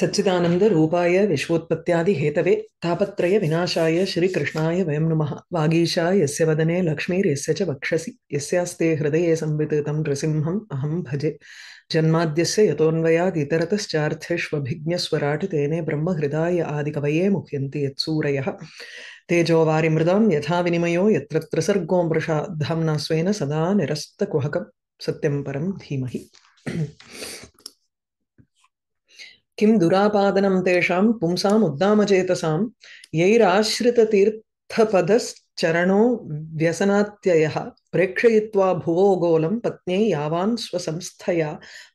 सच्चिदानंद रूपाय सच्चिदानन्दरूपाय विश्वोत्पत्त्यादिहेतवे तापत्रयविनाशाय श्रीकृष्णाय वयं नमः वागीशा यस्य वदने यस्य च वक्षसि यस्यास्ते हृदये संवित् तं नृसिंहम् अहं भजे जन्माद्यस्य यतोऽन्वयादितरतश्चार्थेष्वभिज्ञस्वराट् तेने ब्रह्म हृदाय आदि कवये मुह्यन्ति यत्सूरयः तेजो तेजोवारिमृदां यथा विनिमयो यत्र त्रिसर्गो मृषा धाम्ना स्वेन सदा निरस्तकुहकं सत्यं परं धीमहि किं दुरापादनं तेषां पुंसामुद्दामचेतसां यैराश्रिततीर्थपदस् चरणो व्यसनात्ययः प्रेक्षयित्वा भुवो गोलं पत्न्यै यावान् स्वसंस्थया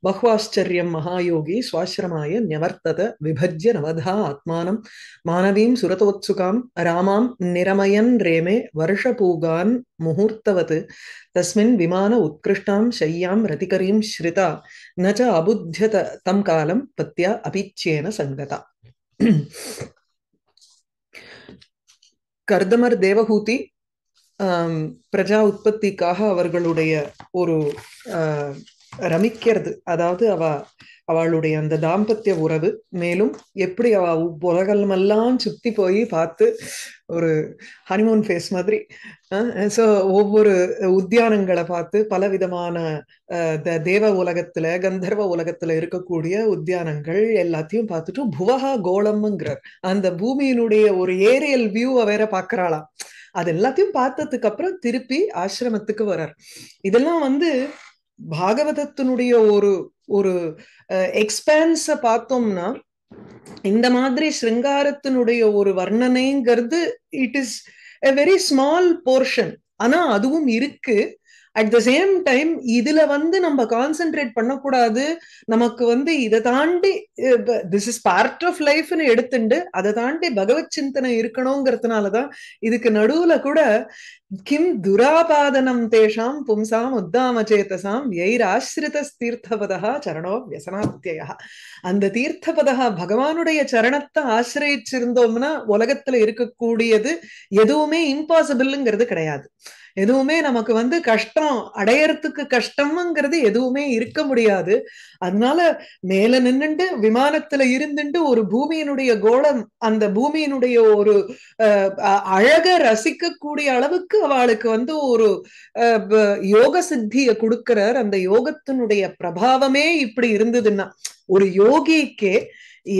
बह्वाश्चर्यं महायोगी स्वाश्रमाय न्यवर्तत विभज्य नवधा आत्मानं मानवीं सुरतोत्सुकां रामां निरमयन् रेमे वर्षपूगान् मुहूर्तवत् तस्मिन् विमान उत्कृष्टां शय्यां रतिकरीं श्रिता न च अबुध्यत तं कालं पत्या अपीच्येन सङ्गता கர்தமர் தேவகூதி பிரஜா உற்பத்திக்காக அவர்களுடைய ஒரு ரமிக்கிறது அதாவது அவ அவளுடைய அந்த தாம்பத்திய உறவு மேலும் எப்படி அவ உலகமெல்லாம் சுத்தி போய் பார்த்து ஒரு ஹனிமூன் ஃபேஸ் மாதிரி ஸோ ஒவ்வொரு உத்தியானங்களை பார்த்து பல விதமான தேவ உலகத்துல கந்தர்வ உலகத்துல இருக்கக்கூடிய உத்தியானங்கள் எல்லாத்தையும் பார்த்துட்டு புவகா கோலம்ங்கிறார் அந்த பூமியினுடைய ஒரு ஏரியல் வியூ வேற பாக்குறாளாம் அது எல்லாத்தையும் பார்த்ததுக்கு அப்புறம் திருப்பி ஆசிரமத்துக்கு வர்றார் இதெல்லாம் வந்து பாகவதத்தினுடைய ஒரு ஒரு எக்ஸ்பேன்ஸ பார்த்தோம்னா இந்த மாதிரி ஸ்ருங்காரத்தினுடைய ஒரு வர்ணனைங்கிறது it is a very small portion ஆனா அதுவும் இருக்கு அட் த சேம் டைம் இதுல வந்து நம்ம கான்சென்ட்ரேட் பண்ணக்கூடாது நமக்கு வந்து இதை தாண்டி திஸ் இஸ் பார்ட் ஆஃப் லைஃப்னு எடுத்துண்டு அதை தாண்டி பகவத் சிந்தனை இருக்கணுங்கிறதுனாலதான் இதுக்கு நடுவுல கூட கிம் துராபாதனம் தேஷாம் பும்சாம் உத்தாம சேத்தசாம் எயிராசிரித தீர்த்தபதா சரணோ வியசனாத்தியா அந்த தீர்த்தபதா பகவானுடைய சரணத்தை ஆசிரியிச்சிருந்தோம்னா உலகத்துல இருக்கக்கூடியது எதுவுமே இம்பாசிபிள்ங்கிறது கிடையாது எதுவுமே நமக்கு வந்து கஷ்டம் அடையறதுக்கு கஷ்டம்ங்கிறது எதுவுமே இருக்க முடியாது அதனால மேல நின்னுண்டு விமானத்துல இருந்துட்டு ஒரு பூமியினுடைய கோலம் அந்த பூமியினுடைய ஒரு அழக ரசிக்கக்கூடிய அளவுக்கு அவளுக்கு வந்து ஒரு யோக சித்திய கொடுக்கிறார் அந்த யோகத்தினுடைய பிரபாவமே இப்படி இருந்ததுன்னா ஒரு யோகிக்கே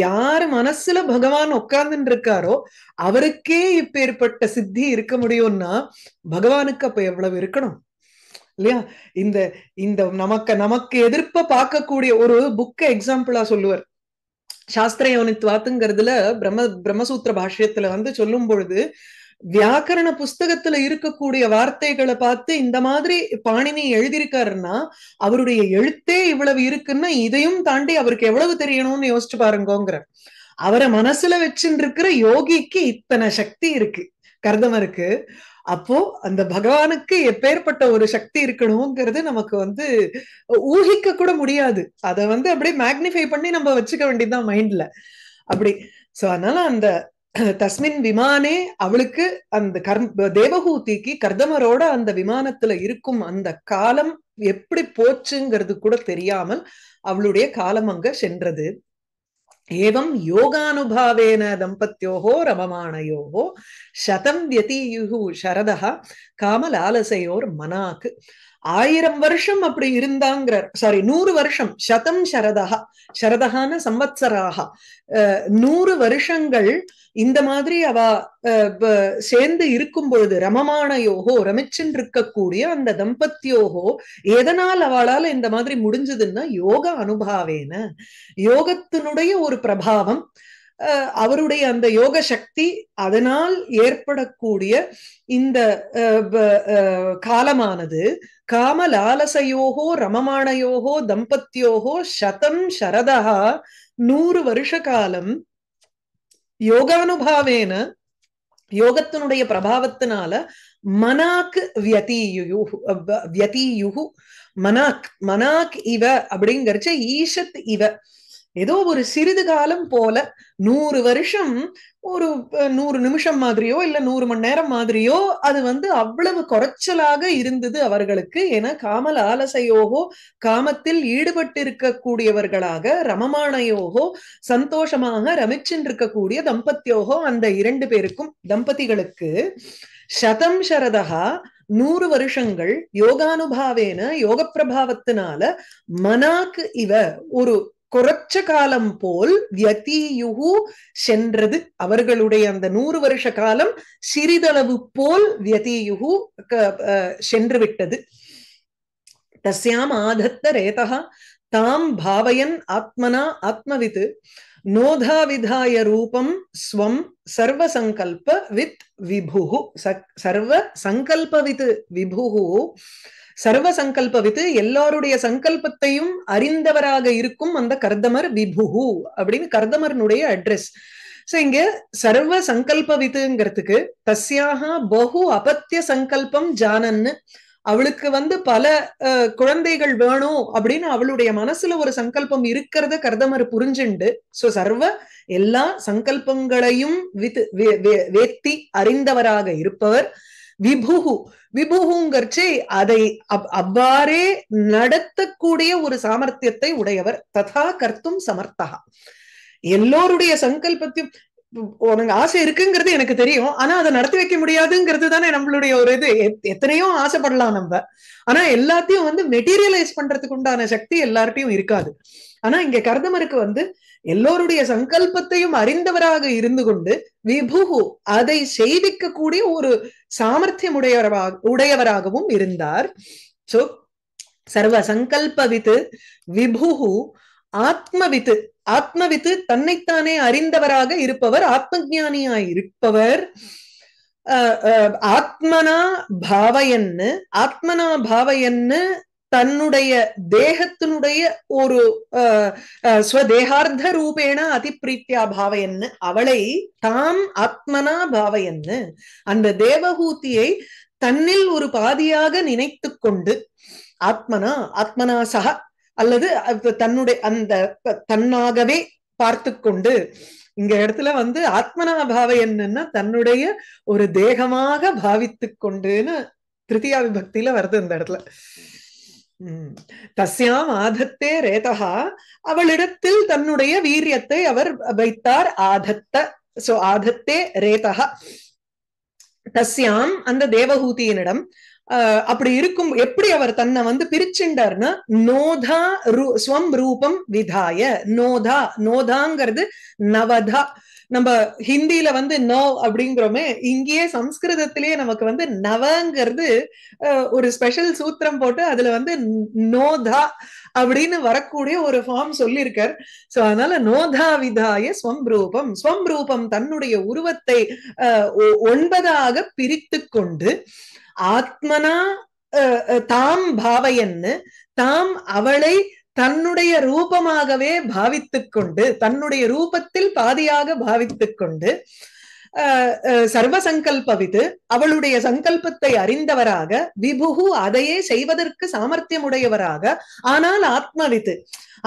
யார் மனசுல பகவான் உட்கார்ந்துட்டு இருக்காரோ அவருக்கே இப்ப ஏற்பட்ட சித்தி இருக்க முடியும்னா பகவானுக்கு அப்ப எவ்வளவு இருக்கணும் இல்லையா இந்த இந்த நமக்கு நமக்கு எதிர்ப்ப பார்க்கக்கூடிய ஒரு புக்க எக்ஸாம்பிளா சொல்லுவார் சாஸ்திர பிரம்ம பிரம்மசூத்திர பாஷ்யத்துல வந்து சொல்லும் பொழுது வியாக்கரண புஸ்தகத்துல இருக்கக்கூடிய வார்த்தைகளை பார்த்து இந்த மாதிரி பாணினி எழுதியிருக்காருன்னா அவருடைய எழுத்தே இவ்வளவு இருக்குன்னா இதையும் தாண்டி அவருக்கு எவ்வளவு தெரியணும்னு யோசிச்சு பாருங்கோங்கிற அவரை மனசுல வச்சுட்டு இருக்கிற யோகிக்கு இத்தனை சக்தி இருக்கு கர்தம் இருக்கு அப்போ அந்த பகவானுக்கு எப்பேற்பட்ட ஒரு சக்தி இருக்கணுங்கிறது நமக்கு வந்து ஊகிக்க கூட முடியாது அதை வந்து அப்படியே மேக்னிஃபை பண்ணி நம்ம வச்சுக்க வேண்டியதுதான் மைண்ட்ல அப்படி சோ அதனால அந்த தஸ்மின் விமானே அவளுக்கு அந்த கர்ம் தேவஹூதிக்கு கர்தமரோட அந்த விமானத்துல இருக்கும் அந்த காலம் எப்படி போச்சுங்கிறது கூட தெரியாமல் அவளுடைய காலம் அங்க சென்றது ஏவம் யோகானுபாவேன தம்பத்தியோகோ ரமமானயோகோ சதம் வியதியுகு சரதா காமலாலசையோர் மனாக்கு ஆயிரம் வருஷம் அப்படி இருந்தாங்கிறார் சாரி நூறு வருஷம் சதம் சரதா சரதகான சம்வத்சராக நூறு வருஷங்கள் இந்த மாதிரி அவ சேர்ந்து இருக்கும் பொழுது ரமமானையோகோ ரமிச்சின் இருக்கக்கூடிய அந்த தம்பத்தியோகோ எதனால் அவளால இந்த மாதிரி முடிஞ்சதுன்னா யோக அனுபாவேன யோகத்தினுடைய ஒரு பிரபாவம் அவருடைய அந்த யோக சக்தி அதனால் ஏற்படக்கூடிய இந்த காலமானது காமலாலசையோகோ ரமமானையோகோ தம்பத்தியோகோ சதம் சரதா நூறு வருஷ காலம் யோகானுபாவேன யோகத்தினுடைய பிரபாவத்தினால மனாக் வியதீயு வியதீயு மனாக் மனாக் இவ அப்படிங்கிறச்ச ஈஷத் இவ ஏதோ ஒரு சிறிது காலம் போல நூறு வருஷம் ஒரு நூறு நிமிஷம் மாதிரியோ இல்ல நூறு மணி நேரம் மாதிரியோ அது வந்து அவ்வளவு குறைச்சலாக இருந்தது அவர்களுக்கு என காமல் ஆலசையோகோ காமத்தில் ஈடுபட்டிருக்கக்கூடியவர்களாக ரமமானையோகோ சந்தோஷமாக ரமிச்சென்றிருக்கக்கூடிய தம்பத்தியோகோ அந்த இரண்டு பேருக்கும் தம்பதிகளுக்கு சதம் சரதா நூறு வருஷங்கள் யோகானுபாவேன யோக பிரபாவத்தினால மனாக்கு இவ ஒரு குறைச்ச காலம் போல் வியதியுகு சென்றது அவர்களுடைய அந்த நூறு வருஷ காலம் சிறிதளவு போல் வியதியுகு சென்று விட்டது தஸ்யாம் ஆதத்த ரேதா தாம் பாவயன் ஆத்மனா ஆத்மவித் நோதாவிதாய ரூபம் ஸ்வம் சர்வ சங்கல்ப வித் விபுகு சர்வ சங்கல்பவித் வித் விபுகு சர்வ சங்கல்ப வித்து எல்லாருடைய சங்கல்பத்தையும் அறிந்தவராக இருக்கும் அந்த கர்தமர் விபுகு அப்படின்னு கர்தமர்னுடைய அட்ரஸ் சோ இங்க சர்வ சங்கல்ப வித்துங்கிறதுக்கு தஸ்யாக பகு அபத்திய சங்கல்பம் ஜானன்னு அவளுக்கு வந்து பல குழந்தைகள் வேணும் அப்படின்னு அவளுடைய மனசுல ஒரு சங்கல்பம் இருக்கிறத கர்தமர் புரிஞ்சுண்டு சோ சர்வ எல்லா சங்கல்பங்களையும் வித் வேத்தி அறிந்தவராக இருப்பவர் விபுகு விபுகுங்கிறச்சு அதை அவ்வாறே நடத்தக்கூடிய ஒரு சாமர்த்தியத்தை உடையவர் ததா கர்த்தும் சமர்த்தகா எல்லோருடைய சங்கல்பத்தையும் உனக்கு ஆசை இருக்குங்கிறது எனக்கு தெரியும் ஆனா அதை நடத்தி வைக்க முடியாதுங்கிறது தானே நம்மளுடைய ஒரு இது எத்தனையோ ஆசைப்படலாம் நம்ம ஆனா எல்லாத்தையும் வந்து மெட்டீரியலைஸ் பண்றதுக்கு உண்டான சக்தி எல்லார்ட்டையும் இருக்காது ஆனா இங்க கர்தமருக்கு வந்து எல்லோருடைய சங்கல்பத்தையும் அறிந்தவராக இருந்து கொண்டு விபுகு அதை செய்திக்க கூடிய ஒரு சாமர்த்தியம் உடையவராக உடையவராகவும் இருந்தார் சோ சர்வ சங்கல்பவித்து விபுகு ஆத்மவித்து ஆத்மவித்து தன்னைத்தானே அறிந்தவராக இருப்பவர் ஆத்ம ஜானியாய் இருப்பவர் ஆத்மனா பாவையன்னு ஆத்மனா பாவையன்னு தன்னுடைய தேகத்தினுடைய ஒரு ஸ்வதேகார்த்த ரூபேண அதிப்பிரீத்தியா பாவையன்னு அவளை தாம் ஆத்மனா பாவையன்னு அந்த தேவகூத்தியை தன்னில் ஒரு பாதியாக நினைத்து கொண்டு ஆத்மனா ஆத்மனா சக அல்லது தன்னுடைய அந்த தன்னாகவே பார்த்து கொண்டு இங்க இடத்துல வந்து ஆத்மனா பாவை என்னன்னா தன்னுடைய ஒரு தேகமாக பாவித்து கொண்டுன்னு திருத்தியா விபக்தியில வருது இந்த இடத்துல தஸ்யாம் ஆதத்தே ரேதா அவளிடத்தில் தன்னுடைய வீரியத்தை அவர் வைத்தார் ஆதத்த சோ ஆதத்தே ரேதா தஸ்யாம் அந்த தேவகூதியினிடம் அப்படி இருக்கும் எப்படி அவர் தன்னை வந்து பிரிச்சுண்டார்னா நோதா ரூ ஸ்வம் ரூபம் விதாய நோதா நோதாங்கிறது நவதா நம்ம ஹிந்தியில வந்து ந அப்படிங்கிறோமே இங்கேயே சம்ஸ்கிருதத்திலேயே நமக்கு வந்து நவங்கிறது ஒரு ஸ்பெஷல் சூத்திரம் போட்டு அதுல வந்து நோதா அப்படின்னு வரக்கூடிய ஒரு ஃபார்ம் சொல்லியிருக்கார் சோ அதனால நோதா விதாய ஸ்வம் ரூபம் ஸ்வம் ரூபம் தன்னுடைய உருவத்தை ஒன்பதாக பிரித்து கொண்டு ஆத்மனா தாம் பாவையன்னு தாம் அவளை தன்னுடைய ரூபமாகவே பாவித்துக் கொண்டு தன்னுடைய ரூபத்தில் பாதியாக பாவித்துக் கொண்டு சர்வ சங்கல்பவிது அவளுடைய சங்கல்பத்தை அறிந்தவராக விபுகு அதையே செய்வதற்கு சாமர்த்தியமுடையவராக ஆனால் ஆத்மவித்து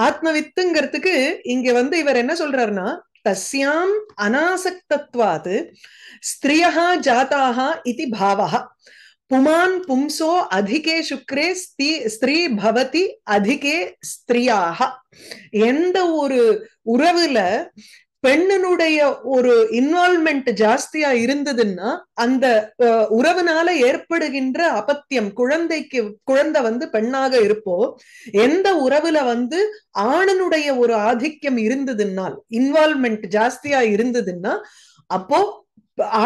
ஆத்மவித்துங்கிறதுக்கு இங்க வந்து இவர் என்ன சொல்றாருன்னா தஸ்யாம் அனாசக்தத்வாது ஸ்திரியா ஜாதாகா இது பாவகா புமான் பும்சோ அதிகே சுக்ரே ஸ்தீ ஸ்திரீ பவதி அதிகே ஸ்திரியாக எந்த ஒரு உறவுல பெண்ணனுடைய ஒரு இன்வால்மெண்ட் ஜாஸ்தியா இருந்ததுன்னா அந்த உறவுனால ஏற்படுகின்ற அபத்தியம் குழந்தைக்கு குழந்தை வந்து பெண்ணாக இருப்போ எந்த உறவுல வந்து ஆணனுடைய ஒரு ஆதிக்கம் இருந்ததுன்னால் இன்வால்மெண்ட் ஜாஸ்தியா இருந்ததுன்னா அப்போ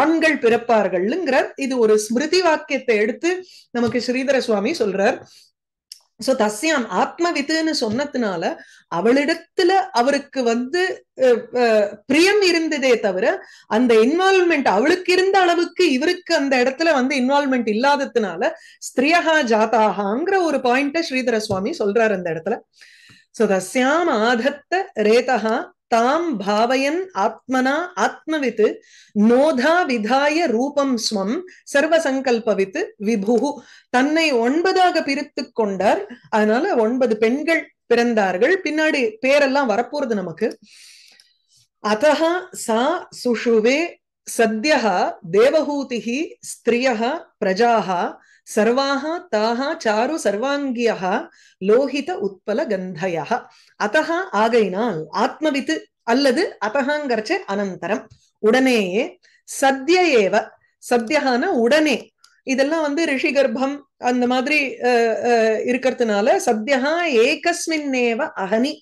ஆண்கள் பிறப்பார்கள்ங்கிறார் இது ஒரு ஸ்மிருதி வாக்கியத்தை எடுத்து நமக்கு ஸ்ரீதர சுவாமி சொல்றார் சோ தஸ்யாம் ஆத்ம வித்துன்னு சொன்னதுனால அவளிடத்துல அவருக்கு வந்து பிரியம் இருந்ததே தவிர அந்த இன்வால்வ்மெண்ட் அவளுக்கு இருந்த அளவுக்கு இவருக்கு அந்த இடத்துல வந்து இன்வால்வ்மெண்ட் இல்லாததுனால ஸ்திரியகா ஜாதாகாங்கிற ஒரு பாயிண்ட ஸ்ரீதர சுவாமி சொல்றாரு அந்த இடத்துல சோ தஸ்யாம் ஆதத்த ரேதகா தாம் பாவயன் ஆத்மனா ஆத்மவித் நோதா விதாய ரூபம் ஸ்வம் சங்கல்பவித்து விபுகு தன்னை ஒன்பதாக பிரித்து கொண்டார் அதனால ஒன்பது பெண்கள் பிறந்தார்கள் பின்னாடி பேரெல்லாம் வரப்போறது நமக்கு அதஹா சா சுஷுவே சத்யா தேவஹூதி ஸ்திரியா பிரஜாகா சர்வாக தாக சாரு சர்வாங்கியா லோகித உத்பல கந்தயா அத்தக ஆகையினால் ஆத்மவித்து அல்லது அத்தகாங்கரச்ச அனந்தரம் உடனேயே சத்திய ஏவ சத்தியகான உடனே இதெல்லாம் வந்து ரிஷி கர்ப்பம் அந்த மாதிரி இருக்கிறதுனால சத்தியகா ஏகஸ்மின்னேவ அகனி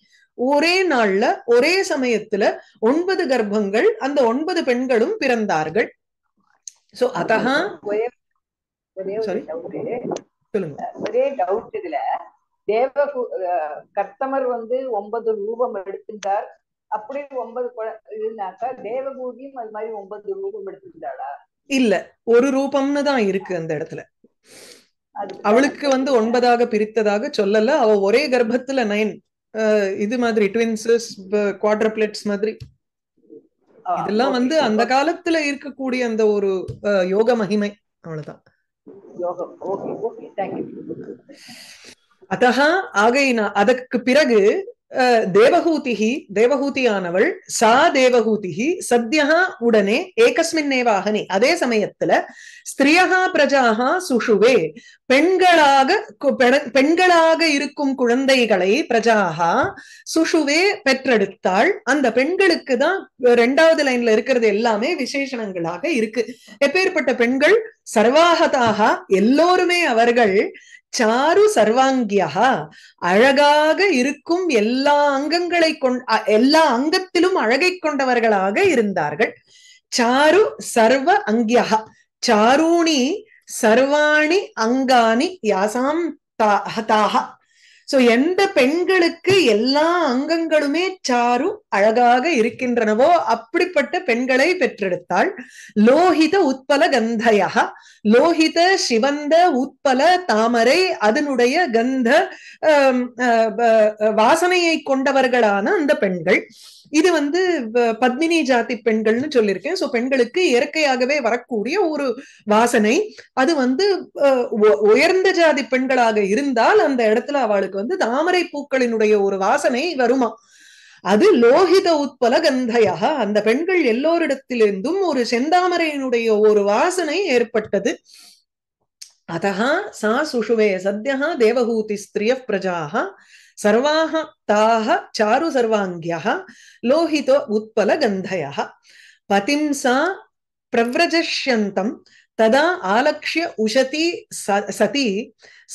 ஒரே நாள்ல ஒரே சமயத்துல ஒன்பது கர்ப்பங்கள் அந்த ஒன்பது பெண்களும் பிறந்தார்கள் சோ அத்தகா ஒரே ஒரு டவுட் ஒரே டவுட் இதுல தேவ கர்த்தமர் வந்து ஒன்பது ரூபம் எடுத்திருந்தார் அப்படி ஒன்பது இதுனாக்கா தேவகூதியும் அது மாதிரி ஒன்பது ரூபம் எடுத்திருந்தாளா இல்ல ஒரு ரூபம்னு தான் இருக்கு அந்த இடத்துல அவளுக்கு வந்து ஒன்பதாக பிரித்ததாக சொல்லல அவ ஒரே கர்ப்பத்துல நைன் இது மாதிரி ட்வின்ஸஸ் குவாட்ரப்ளெட்ஸ் மாதிரி இதெல்லாம் வந்து அந்த காலத்துல இருக்கக்கூடிய அந்த ஒரு யோக மகிமை அவ்வளவுதான் யோகம் ஓகே ஓகே ஆகையினா அதற்கு பிறகு தேவகூதி தேவகூதியானவள் சா தேவகூதிகி சத்யா உடனே வாகனி அதே சமயத்துல ஸ்திரியகா பிரஜாகா சுஷுவே பெண்களாக பெண்களாக இருக்கும் குழந்தைகளை பிரஜாகா சுஷுவே பெற்றெடுத்தாள் அந்த பெண்களுக்கு தான் ரெண்டாவது லைன்ல இருக்கிறது எல்லாமே விசேஷணங்களாக இருக்கு எப்பேற்பட்ட பெண்கள் சர்வாகதாக எல்லோருமே அவர்கள் சாரு சர்வாங்கியா அழகாக இருக்கும் எல்லா அங்கங்களை கொண்ட எல்லா அங்கத்திலும் அழகை கொண்டவர்களாக இருந்தார்கள் சாரு சர்வ அங்கியா சாரூணி சர்வாணி அங்காணி யாசாம் தாஹ சோ எந்த பெண்களுக்கு எல்லா அங்கங்களுமே சாரும் அழகாக இருக்கின்றனவோ அப்படிப்பட்ட பெண்களை பெற்றெடுத்தாள் லோஹித உட்பல கந்தயா லோஹித சிவந்த உட்பல தாமரை அதனுடைய கந்த வாசனையை கொண்டவர்களான அந்த பெண்கள் இது வந்து பத்மினி ஜாதி பெண்கள்னு சொல்லியிருக்கேன் ஸோ பெண்களுக்கு இயற்கையாகவே வரக்கூடிய ஒரு வாசனை அது வந்து உயர்ந்த ஜாதி பெண்களாக இருந்தால் அந்த இடத்துல அவளுக்கு வந்து தாமரை பூக்களினுடைய ஒரு வாசனை வருமா அது லோகித உட்பல கந்தையாக அந்த பெண்கள் எல்லோரிடத்திலிருந்தும் ஒரு செந்தாமரையினுடைய ஒரு வாசனை ஏற்பட்டது அத்தா சா சுஷுவே சத்யா தேவகூதி ஸ்திரிய பிரஜாக சர்வாக தாக சாரு சர்வாங்கியா லோஹிதோ உத்பல கந்தயா பதிம்சா பிரவிரஜஷ்யந்தம் ததா ஆலக்ஷிய உஷதி சதி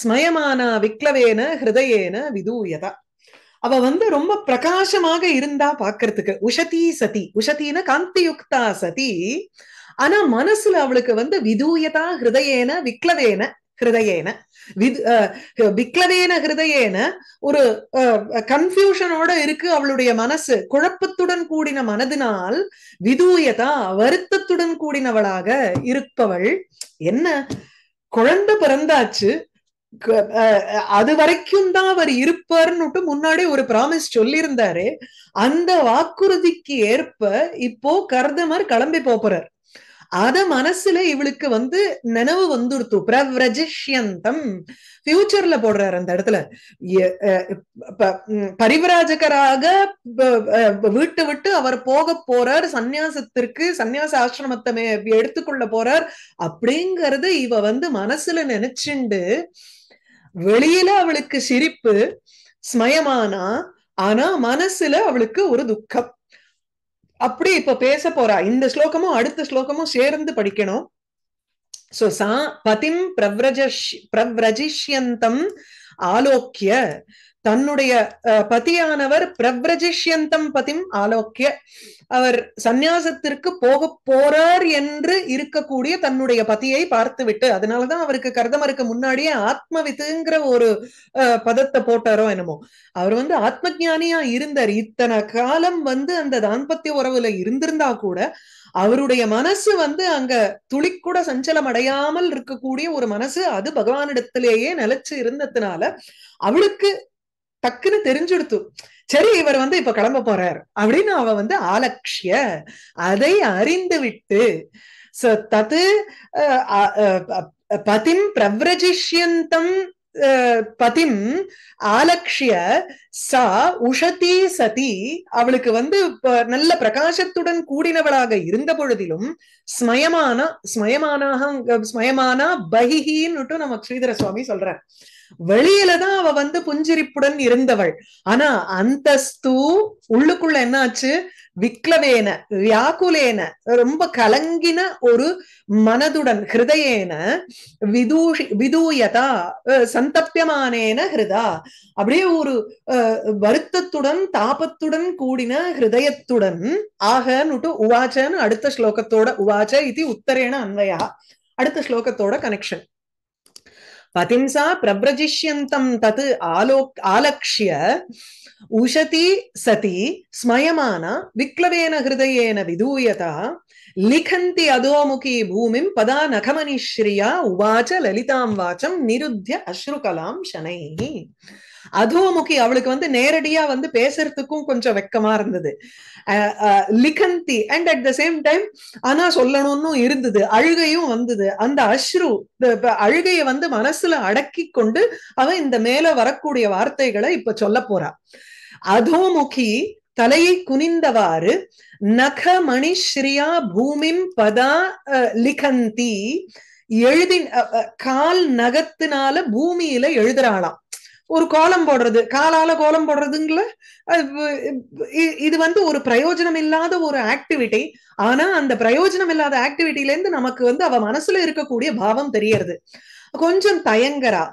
ஸ்மயமானா விக்லவேன ஹிருதயேன விதூயதா அவ வந்து ரொம்ப பிரகாசமாக இருந்தா பாக்குறதுக்கு உஷதி சதி உஷத்தின காந்தியுக்தா சதி ஆனா மனசுல அவளுக்கு வந்து விதூயதா ஹிருதயேன விக்லவேன ஹிருதயேன விக்லவேன ஹிருதயேன ஒரு கன்ஃபியூஷனோட இருக்கு அவளுடைய மனசு குழப்பத்துடன் கூடின மனதினால் விதூயதா வருத்தத்துடன் கூடினவளாக இருப்பவள் என்ன குழந்தை பிறந்தாச்சு அது வரைக்கும் தான் அவர் இருப்பார்னு முன்னாடி ஒரு ப்ராமிஸ் சொல்லியிருந்தாரு அந்த வாக்குறுதிக்கு ஏற்ப இப்போ கர்தமர் கிளம்பி போறார் அத மனசுல இவளுக்கு வந்து நினைவு வந்துருத்து பிரவிரஜிஷ்யந்தம் ஃபியூச்சர்ல போடுறாரு அந்த இடத்துல பரிவராஜகராக வீட்டு விட்டு அவர் போக போறார் சந்நியாசத்திற்கு சந்நியாச ஆசிரமத்தை எடுத்துக்கொள்ள போறார் அப்படிங்கறது இவ வந்து மனசுல நினைச்சுண்டு வெளியில அவளுக்கு சிரிப்பு ஸ்மயமானா ஆனா மனசுல அவளுக்கு ஒரு துக்கம் அப்படி இப்ப பேச போறா இந்த ஸ்லோகமும் அடுத்த ஸ்லோகமும் சேர்ந்து படிக்கணும் சோ சா பதிம் பிரவ்ரஜஷ் பிரவ்ரஜிஷ்யந்தம் ஆலோக்கிய தன்னுடைய பதியானவர் பிரவ்ரஜிஷ்யந்தம் பதிம் ஆலோக்கிய அவர் சந்நியாசத்திற்கு போக போறார் என்று இருக்கக்கூடிய தன்னுடைய பதியை பார்த்து விட்டு அதனாலதான் அவருக்கு கர்தமருக்கு முன்னாடியே ஆத்ம வித்துங்கிற ஒரு பதத்தை போட்டாரோ என்னமோ அவர் வந்து ஆத்ம ஜானியா இருந்தார் இத்தனை காலம் வந்து அந்த தாம்பத்திய உறவுல இருந்திருந்தா கூட அவருடைய மனசு வந்து அங்க துளிக்கூட சஞ்சலம் அடையாமல் இருக்கக்கூடிய ஒரு மனசு அது பகவானிடத்திலேயே நிலைச்சு இருந்ததுனால அவளுக்கு டக்குன்னு தெரிஞ்சுடுத்து சரி இவர் வந்து இப்ப கிளம்ப போறாரு அப்படின்னு அவ வந்து ஆலக்ஷிய அதை அறிந்து விட்டு தது பதிம் பிரவ்ரஜிஷ்யந்தம் பதிம் ஆலக்ஷிய சா உஷதி சதி அவளுக்கு வந்து நல்ல பிரகாசத்துடன் கூடினவளாக இருந்த பொழுதிலும் ஸ்மயமான ஸ்மயமானாக ஸ்மயமானா பகிஹின்னுட்டு நம்ம ஸ்ரீதர சுவாமி சொல்றேன் வெளியில தான் அவ வந்து புஞ்சிரிப்புடன் இருந்தவள் ஆனா அந்தஸ்து உள்ளுக்குள்ள என்னாச்சு விக்லவேன வியாக்குலேன ரொம்ப கலங்கின ஒரு மனதுடன் ஹிருதயேன விதூஷி விதூயதா சந்தப்பியமானேன ஹிருதா அப்படியே ஒரு வருத்தத்துடன் தாபத்துடன் கூடின ஹிருதயத்துடன் ஆகன்னுட்டு உவாச்சன்னு அடுத்த ஸ்லோகத்தோட உவாச்ச இது உத்தரேன அன்வயா அடுத்த ஸ்லோகத்தோட கனெக்ஷன் பதிம்சா பிரபிரஜிஷ்யந்தம் தத் ஆலோ ஆலக்ஷ்ய உஷதி சதி ஸ்மயமான விக்ளவேன ஹிருதயேன விதூயதா லிகந்தி அதோமுகி பூமிம் பதா நகமனிஸ்ரீயா உவாச்ச லலிதாம் வாச்சம் நிருத்திய அஸ்ருகலாம் சனைஹி அதோமுகி அவளுக்கு வந்து நேரடியா வந்து பேசுறதுக்கும் கொஞ்சம் வெக்கமா இருந்தது லிகந்தி and at the same time ஆனா சொல்லணும்னு இருந்தது அழுகையும் வந்தது அந்த அஸ்ரு அழுகைய வந்து மனசுல அடக்கி கொண்டு அவன் இந்த மேல வரக்கூடிய வார்த்தைகளை இப்ப சொல்ல போறா அதோமுகி தலையை குனிந்தவாறு நக ஸ்ரீயா பூமிம் பதா லிகந்தி எழுதி கால் நகத்தினால பூமியில எழுதுறாளாம் ஒரு கோலம் போடுறது காலால கோலம் போடுறதுங்கள இது வந்து ஒரு பிரயோஜனம் இல்லாத ஒரு ஆக்டிவிட்டி ஆனா அந்த பிரயோஜனம் இல்லாத ஆக்டிவிட்டில இருந்து நமக்கு வந்து அவ மனசுல இருக்கக்கூடிய பாவம் தெரியறது கொஞ்சம் தயங்குறா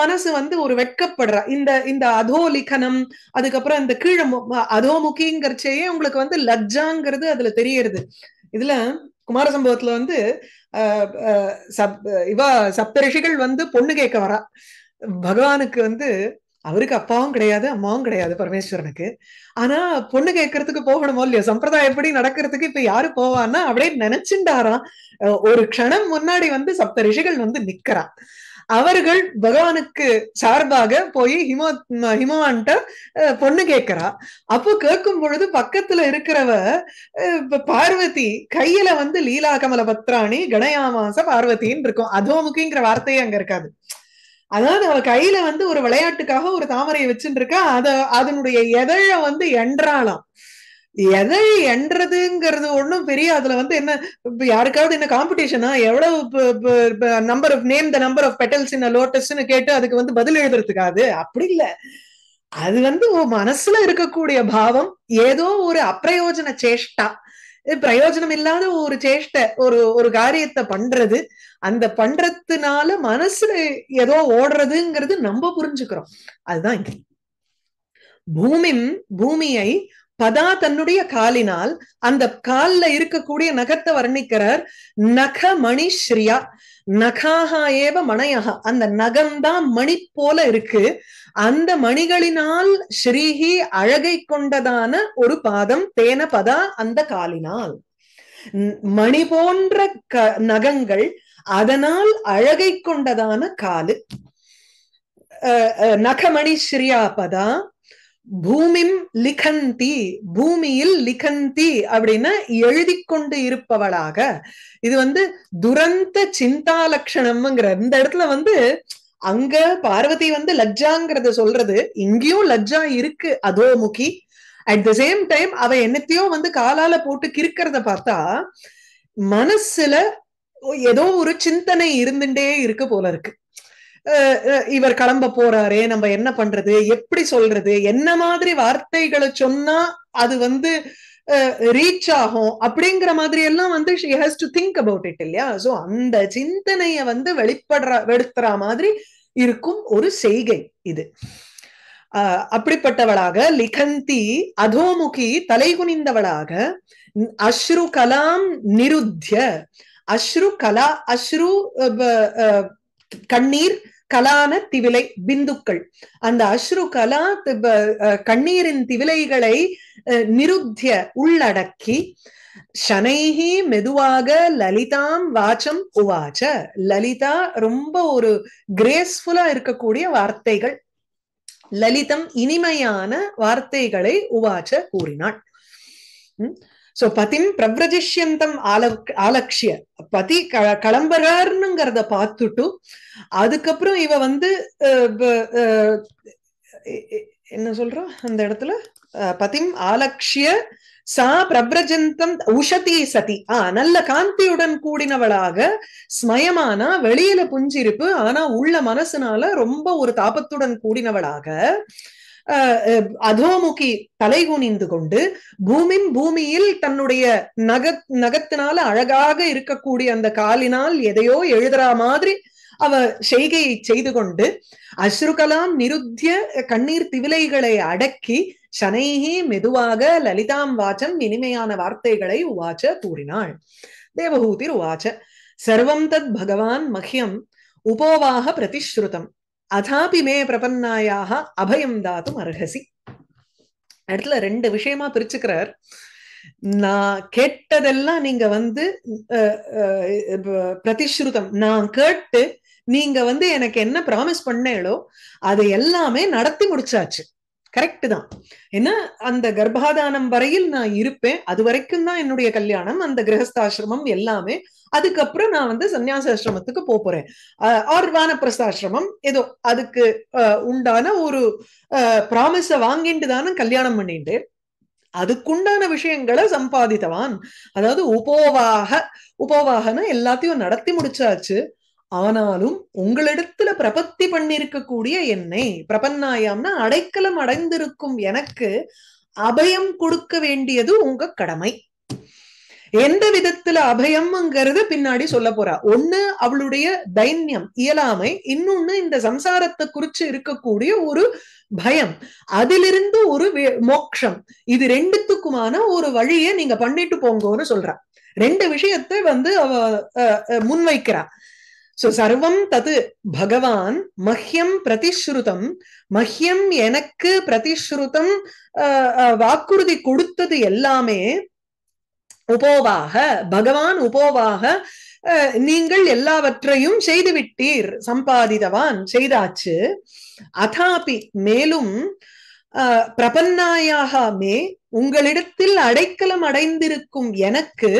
மனசு வந்து ஒரு வெட்கப்படுறா இந்த இந்த அதோ லிகனம் அதுக்கப்புறம் இந்த கீழ அதோ அதோமுகிங்கிறச்சேயே உங்களுக்கு வந்து லஜ்ஜாங்கிறது அதுல தெரியறது இதுல குமார சம்பவத்துல வந்து சப் இவ சப்தரிஷிகள் வந்து பொண்ணு கேட்க வரா பகவானுக்கு வந்து அவருக்கு அப்பாவும் கிடையாது அம்மாவும் கிடையாது பரமேஸ்வரனுக்கு ஆனா பொண்ணு கேட்கறதுக்கு போகணுமோ இல்லையோ சம்பிரதாயம் எப்படி நடக்கிறதுக்கு இப்ப யாரு போவான்னா அப்படியே நினைச்சுண்டாராம் ஒரு க்ஷணம் முன்னாடி வந்து சப்த ரிஷிகள் வந்து நிக்கிறான் அவர்கள் பகவானுக்கு சார்பாக போய் ஹிமோ ஹிமவான்ட்ட பொண்ணு கேட்கிறா அப்போ கேட்கும் பொழுது பக்கத்துல இருக்கிறவ பார்வதி கையில வந்து லீலா கமல பத்ராணி கணயாமாச பார்வதின்னு இருக்கும் அதோமுக்குங்கிற வார்த்தையே அங்க இருக்காது அதாவது அவ கையில வந்து ஒரு விளையாட்டுக்காக ஒரு தாமரையை வச்சுட்டு இருக்கா அத அதனுடைய எதழ வந்து என்றாலாம் எதை என்றதுங்கிறது ஒண்ணும் பெரிய அதுல வந்து என்ன யாருக்காவது என்ன காம்படிஷனா எவ்வளவு number of name the number of petals in லோட்டஸ்ன்னு கேட்டு அதுக்கு வந்து பதில் எழுதுறதுக்காது அது அப்படி இல்லை அது வந்து மனசுல இருக்கக்கூடிய பாவம் ஏதோ ஒரு அப்பிரயோஜன சேஷ்டா பிரயோஜனம் இல்லாத ஒரு சேஷ்ட ஒரு ஒரு காரியத்தை பண்றது அந்த பண்றதுனால மனசுல ஏதோ ஓடுறதுங்கிறது நம்ம புரிஞ்சுக்கிறோம் அதுதான் இங்க பூமி பூமியை பதா தன்னுடைய காலினால் அந்த கால்ல இருக்கக்கூடிய நகத்தை வர்ணிக்கிறார் நக மணி ஸ்ரீயா நகாகா ஏவ மணையகா அந்த நகம்தான் மணி போல இருக்கு அந்த மணிகளினால் ஸ்ரீஹி அழகை கொண்டதான ஒரு பாதம் தேன பதா அந்த காலினால் மணி போன்ற க நகங்கள் அதனால் அழகை கொண்டதான காலு நகமணி பதா பூமிம் லிகந்தி பூமியில் லிகந்தி அப்படின்னா எழுதி கொண்டு இருப்பவளாக இது வந்து துரந்த சிந்தா லட்சணம்ங்கிற இந்த இடத்துல வந்து அங்க பார்வதி வந்து லஜ்ஜாங்கிறத சொல்றது இங்கேயும் லஜ்ஜா இருக்கு அதோ முகி அட் த சேம் டைம் அவ என்னத்தையோ வந்து காலால போட்டு கிறுக்கிறத பார்த்தா மனசுல ஏதோ ஒரு சிந்தனை இருந்துட்டே இருக்கு போல இருக்கு இவர் கிளம்ப போறாரு நம்ம என்ன பண்றது எப்படி சொல்றது என்ன மாதிரி வார்த்தைகளை சொன்னா அது வந்து ரீச் ஆகும் அப்படிங்கிற மாதிரி எல்லாம் வந்து she has to think about it இல்லையா சோ அந்த சிந்தனைய வந்து வெளிப்படுற வெளுத்துற மாதிரி இருக்கும் ஒரு செய்கை இது அப்படிப்பட்டவளாக லிகந்தி அதோமுகி தலை குனிந்தவளாக அஸ்ரு கலாம் நிருத்திய அஸ்ரு கலா அஸ்ரு கண்ணீர் கலான திவிலை பிந்துக்கள் அந்த அஸ்ரு கலா கண்ணீரின் திவிலைகளை நிருத்திய உள்ளடக்கி ஷனைஹி மெதுவாக லலிதாம் வாச்சம் உவாச்ச லலிதா ரொம்ப ஒரு கிரேஸ்ஃபுல்லா இருக்கக்கூடிய வார்த்தைகள் லலிதம் இனிமையான வார்த்தைகளை உவாச்ச கூறினாள் சோ பதிம் பிரவிரஜிஷ்யந்தம் ஆல ஆலக்ஷிய பதி க கிளம்புறாருங்கிறத பார்த்துட்டு அதுக்கப்புறம் இவ வந்து என்ன சொல்றோம் அந்த இடத்துல பதிம் ஆலக்ஷிய சா பிரபிரஜந்தம் உஷதி சதி ஆ நல்ல காந்தியுடன் கூடினவளாக ஸ்மயமானா வெளியில புஞ்சிருப்பு ஆனா உள்ள மனசுனால ரொம்ப ஒரு தாபத்துடன் கூடினவளாக அதோமுகி தலை குனிந்து கொண்டு பூமின் பூமியில் தன்னுடைய நக நகத்தினால அழகாக இருக்கக்கூடிய அந்த காலினால் எதையோ எழுதுறா மாதிரி அவ செய்கையை செய்து கொண்டு அஸ்ருகலாம் நிருத்திய கண்ணீர் திவிலைகளை அடக்கி சனைகி மெதுவாக லலிதாம் வாச்சம் இனிமையான வார்த்தைகளை உவாச்ச கூறினாள் தேவகூதிர் உவாச்ச சர்வம் தத் பகவான் மகியம் உபோவாக பிரதிஸ்ருதம் அதாபி மே பிரபன்னாயாக அபயம் தாத்தும் அர்ஹசி இடத்துல ரெண்டு விஷயமா பிரிச்சுக்கிறார் நான் கேட்டதெல்லாம் நீங்க வந்து பிரதிஷ்ருதம் நான் கேட்டு நீங்க வந்து எனக்கு என்ன ப்ராமிஸ் பண்ணேளோ அதை எல்லாமே நடத்தி முடிச்சாச்சு கரெக்ட் தான் ஏன்னா அந்த கர்ப்பாதானம் வரையில் நான் இருப்பேன் அது வரைக்கும் தான் என்னுடைய கல்யாணம் அந்த கிரகஸ்தாசிரமம் எல்லாமே அதுக்கப்புறம் நான் வந்து சன்னியாசாசிரமத்துக்கு போறேன் ஆர் வானப்பிரஸ்தாசிரமம் ஏதோ அதுக்கு உண்டான ஒரு ப்ராமிஸ வாங்கிட்டு தானே கல்யாணம் பண்ணிட்டு அதுக்குண்டான விஷயங்களை சம்பாதித்தவான் அதாவது உபோவாக உபோவாகன்னு எல்லாத்தையும் நடத்தி முடிச்சாச்சு ஆனாலும் உங்களிடத்துல பிரபத்தி பண்ணிருக்கக்கூடிய என்னை பிரபன்னாயாம்னா அடைக்கலம் அடைந்திருக்கும் எனக்கு அபயம் கொடுக்க வேண்டியது உங்க கடமை எந்த விதத்துல அபயம்ங்கிறது பின்னாடி சொல்ல போறா ஒண்ணு அவளுடைய தைன்யம் இயலாமை இன்னொன்னு இந்த சம்சாரத்தை குறிச்சு இருக்கக்கூடிய ஒரு பயம் அதிலிருந்து ஒரு மோக்ஷம் இது ரெண்டுத்துக்குமான ஒரு வழியை நீங்க பண்ணிட்டு போங்கன்னு சொல்றா ரெண்டு விஷயத்தை வந்து அவ முன்வைக்கிறா சோ சர்வம் தது பகவான் மஹ்யம் பிரதிஸ்ருதம் மஹ்யம் எனக்கு பிரதிஸ்ருதம் வாக்குறுதி கொடுத்தது எல்லாமே உபோவாக பகவான் உபோவாக நீங்கள் எல்லாவற்றையும் செய்து விட்டீர் சம்பாதிதவான் செய்தாச்சு அதாபி மேலும் பிரபன்னாயாக மே உங்களிடத்தில் அடைக்கலம் அடைந்திருக்கும் எனக்கு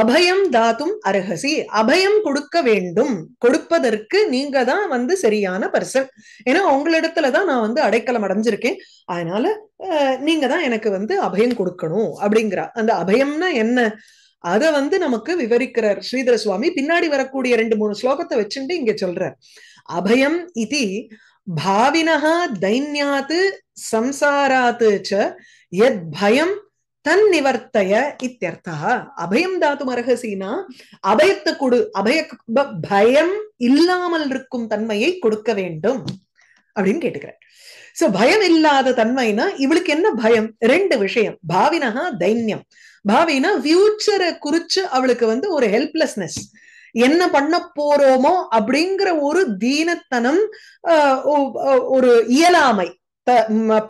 அபயம் தாத்தும் அருகசி அபயம் கொடுக்க வேண்டும் கொடுப்பதற்கு நீங்க தான் வந்து சரியான பர்சன் ஏன்னா உங்களிடத்துலதான் நான் வந்து அடைக்கலம் அடைஞ்சிருக்கேன் அதனால நீங்க தான் எனக்கு வந்து அபயம் கொடுக்கணும் அப்படிங்கிற அந்த அபயம்னா என்ன அத வந்து நமக்கு விவரிக்கிறார் ஸ்ரீதர சுவாமி பின்னாடி வரக்கூடிய ரெண்டு மூணு ஸ்லோகத்தை வச்சுட்டு இங்க சொல்ற அபயம் இது பாவினஹா தைன்யாத்து சம்சாராத்து ச எத் பயம் தன் நிவர்த்தய இத்தியர்த்தா அபயம் தாத்தும் அரகசீனா அபயத்தை கொடு அபய பயம் இல்லாமல் இருக்கும் தன்மையை கொடுக்க வேண்டும் அப்படின்னு கேட்டுக்கிறார் சோ பயம் இல்லாத தன்மைனா இவளுக்கு என்ன பயம் ரெண்டு விஷயம் பாவினஹா தைன்யம் பாவினா ஃபியூச்சரை குறிச்சு அவளுக்கு வந்து ஒரு ஹெல்ப்லெஸ்னஸ் என்ன பண்ண போறோமோ அப்படிங்கிற ஒரு தீனத்தனம் ஒரு இயலாமை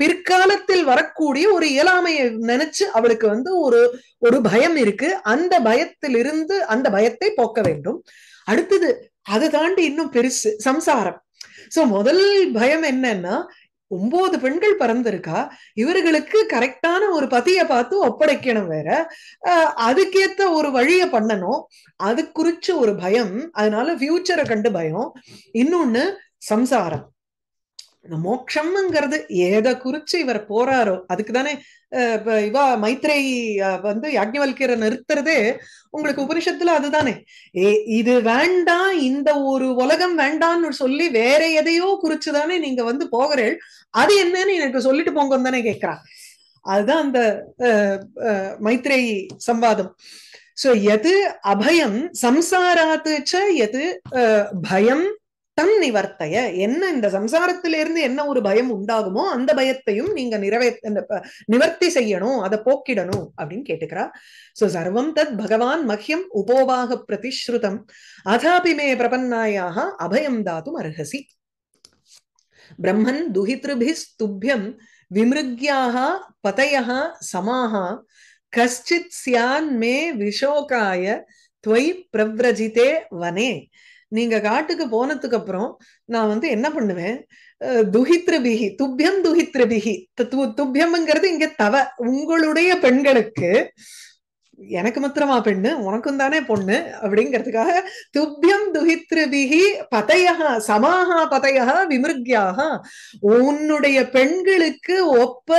பிற்காலத்தில் வரக்கூடிய ஒரு இயலாமையை நினைச்சு அவளுக்கு வந்து ஒரு ஒரு பயம் இருக்கு அந்த பயத்திலிருந்து அந்த பயத்தை போக்க வேண்டும் அடுத்தது அதை தாண்டி இன்னும் பெருசு சம்சாரம் சோ முதல் பயம் என்னன்னா ஒன்பது பெண்கள் பிறந்திருக்கா இவர்களுக்கு கரெக்டான ஒரு பதிய பார்த்து ஒப்படைக்கணும் வேற அதுக்கேத்த ஒரு வழிய பண்ணணும் அது குறிச்ச ஒரு பயம் அதனால ஃபியூச்சரை கண்டு பயம் இன்னொன்னு சம்சாரம் இந்த மோட்சம்ங்கிறது எதை குறிச்சு இவர் போறாரோ அதுக்கு தானே இவா மைத்ரேயி வந்து யாஜ்ஞவல்கிற நிறுத்துறதே உங்களுக்கு உபனிஷத்துல அதுதானே ஏ இது வேண்டாம் இந்த ஒரு உலகம் வேண்டாம்னு சொல்லி வேற எதையோ குறிச்சுதானே நீங்க வந்து போகிறேள் அது என்னன்னு எனக்கு சொல்லிட்டு போங்க தானே கேட்கிறா அதுதான் அந்த மைத்ரேயி சம்பாதம் சோ எது அபயம் சம்சாராத்து எது பயம் தம் நிவர்த்தைய என்ன இந்த சம்சாரத்திலிருந்து என்ன ஒரு பயம் உண்டாகுமோ அந்த பயத்தையும் நீங்க நிறைவே நிவர்த்தி செய்யணும் அதை போக்கிடணும் அப்படின்னு கேட்டுக்கிறா சோ சர்வம் தத் பகவான் மகியம் உபோவாக பிரதிஸ்ருதம் அதாபி மே பிரபன்னாயாக அபயம் தாத்தும் அருகசி பிரம்மன் துஹித்ருபிஸ்துபியம் விமிருக்யாக பதையா சமாக கஷ்டித் சியான் மே விஷோகாய துவை பிரவ்ரஜிதே வனே நீங்க காட்டுக்கு போனதுக்கு அப்புறம் நான் வந்து என்ன பண்ணுவேன் துஹித்ரபிகி துப்பியம் துஹித்ரபிகி துப்பியம்ங்கிறது இங்க தவ உங்களுடைய பெண்களுக்கு எனக்கு மாத்திரமா பெண்ணு உனக்கும் தானே பொண்ணு அப்படிங்கிறதுக்காக துப்பியம் துஹித்ரபிகி பதையா சமாஹா பதையா விமிருக்யாக உன்னுடைய பெண்களுக்கு ஒப்ப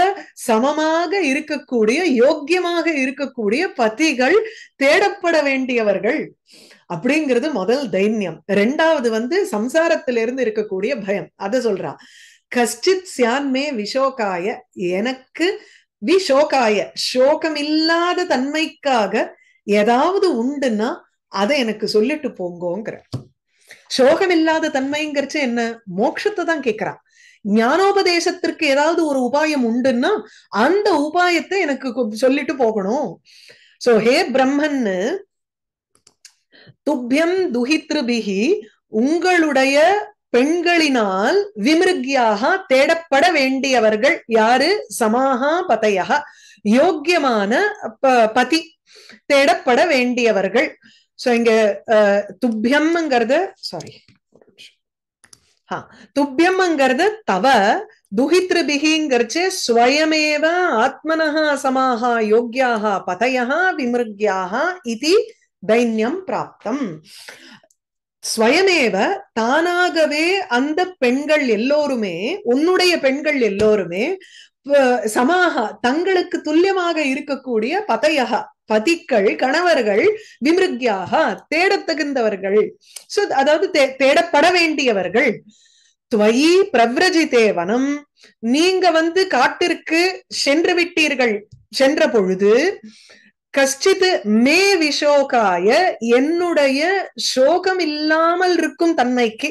சமமாக இருக்கக்கூடிய யோக்கியமாக இருக்கக்கூடிய பதிகள் தேடப்பட வேண்டியவர்கள் அப்படிங்கிறது முதல் தைன்யம் ரெண்டாவது வந்து சம்சாரத்திலிருந்து இருக்கக்கூடிய பயம் அதை சொல்றா கஷ்டித் சியான்மே விஷோகாய எனக்கு விஷோகாய சோகம் இல்லாத தன்மைக்காக ஏதாவது உண்டுன்னா அதை எனக்கு சொல்லிட்டு போங்கோங்கிற சோகமில்லாத தன்மைங்கிறச்சு என்ன மோட்சத்தை தான் கேட்கிறான் ஞானோபதேசத்திற்கு ஏதாவது ஒரு உபாயம் உண்டுன்னா அந்த உபாயத்தை எனக்கு சொல்லிட்டு போகணும் சோ ஹே பிரம்மன்னு துப்பியம் துஹித்ருபிகி உங்களுடைய பெண்களினால் விமிருக்யாக தேடப்பட வேண்டியவர்கள் யாரு சமாகா பதையா யோக்கியமான பதி தேடப்பட வேண்டியவர்கள் சோ இங்க துப்பியம்ங்கிறது சாரி துப்பியம்ங்கிறது தவ துஹித்ருபிகிங்கிறச்சு ஸ்வயமேவ ஆத்மனஹா சமாகா யோக்கியாக பதையா விமிருக்யாக இது தைன்யம் பிராப்தம் ஸ்வயமேவ தானாகவே அந்த பெண்கள் எல்லோருமே உன்னுடைய பெண்கள் எல்லோருமே சமாக தங்களுக்கு துல்லியமாக இருக்கக்கூடிய பதையக பதிக்கள் கணவர்கள் விமிருக்யாக தேடத்தகுந்தவர்கள் சோ அதாவது தேடப்பட வேண்டியவர்கள் துவயி தேவனம் நீங்க வந்து காட்டிற்கு சென்று விட்டீர்கள் சென்ற பொழுது கஷ்டித் மே விஷோகாய என்னுடைய சோகம் இல்லாமல் இருக்கும் தன்மைக்கு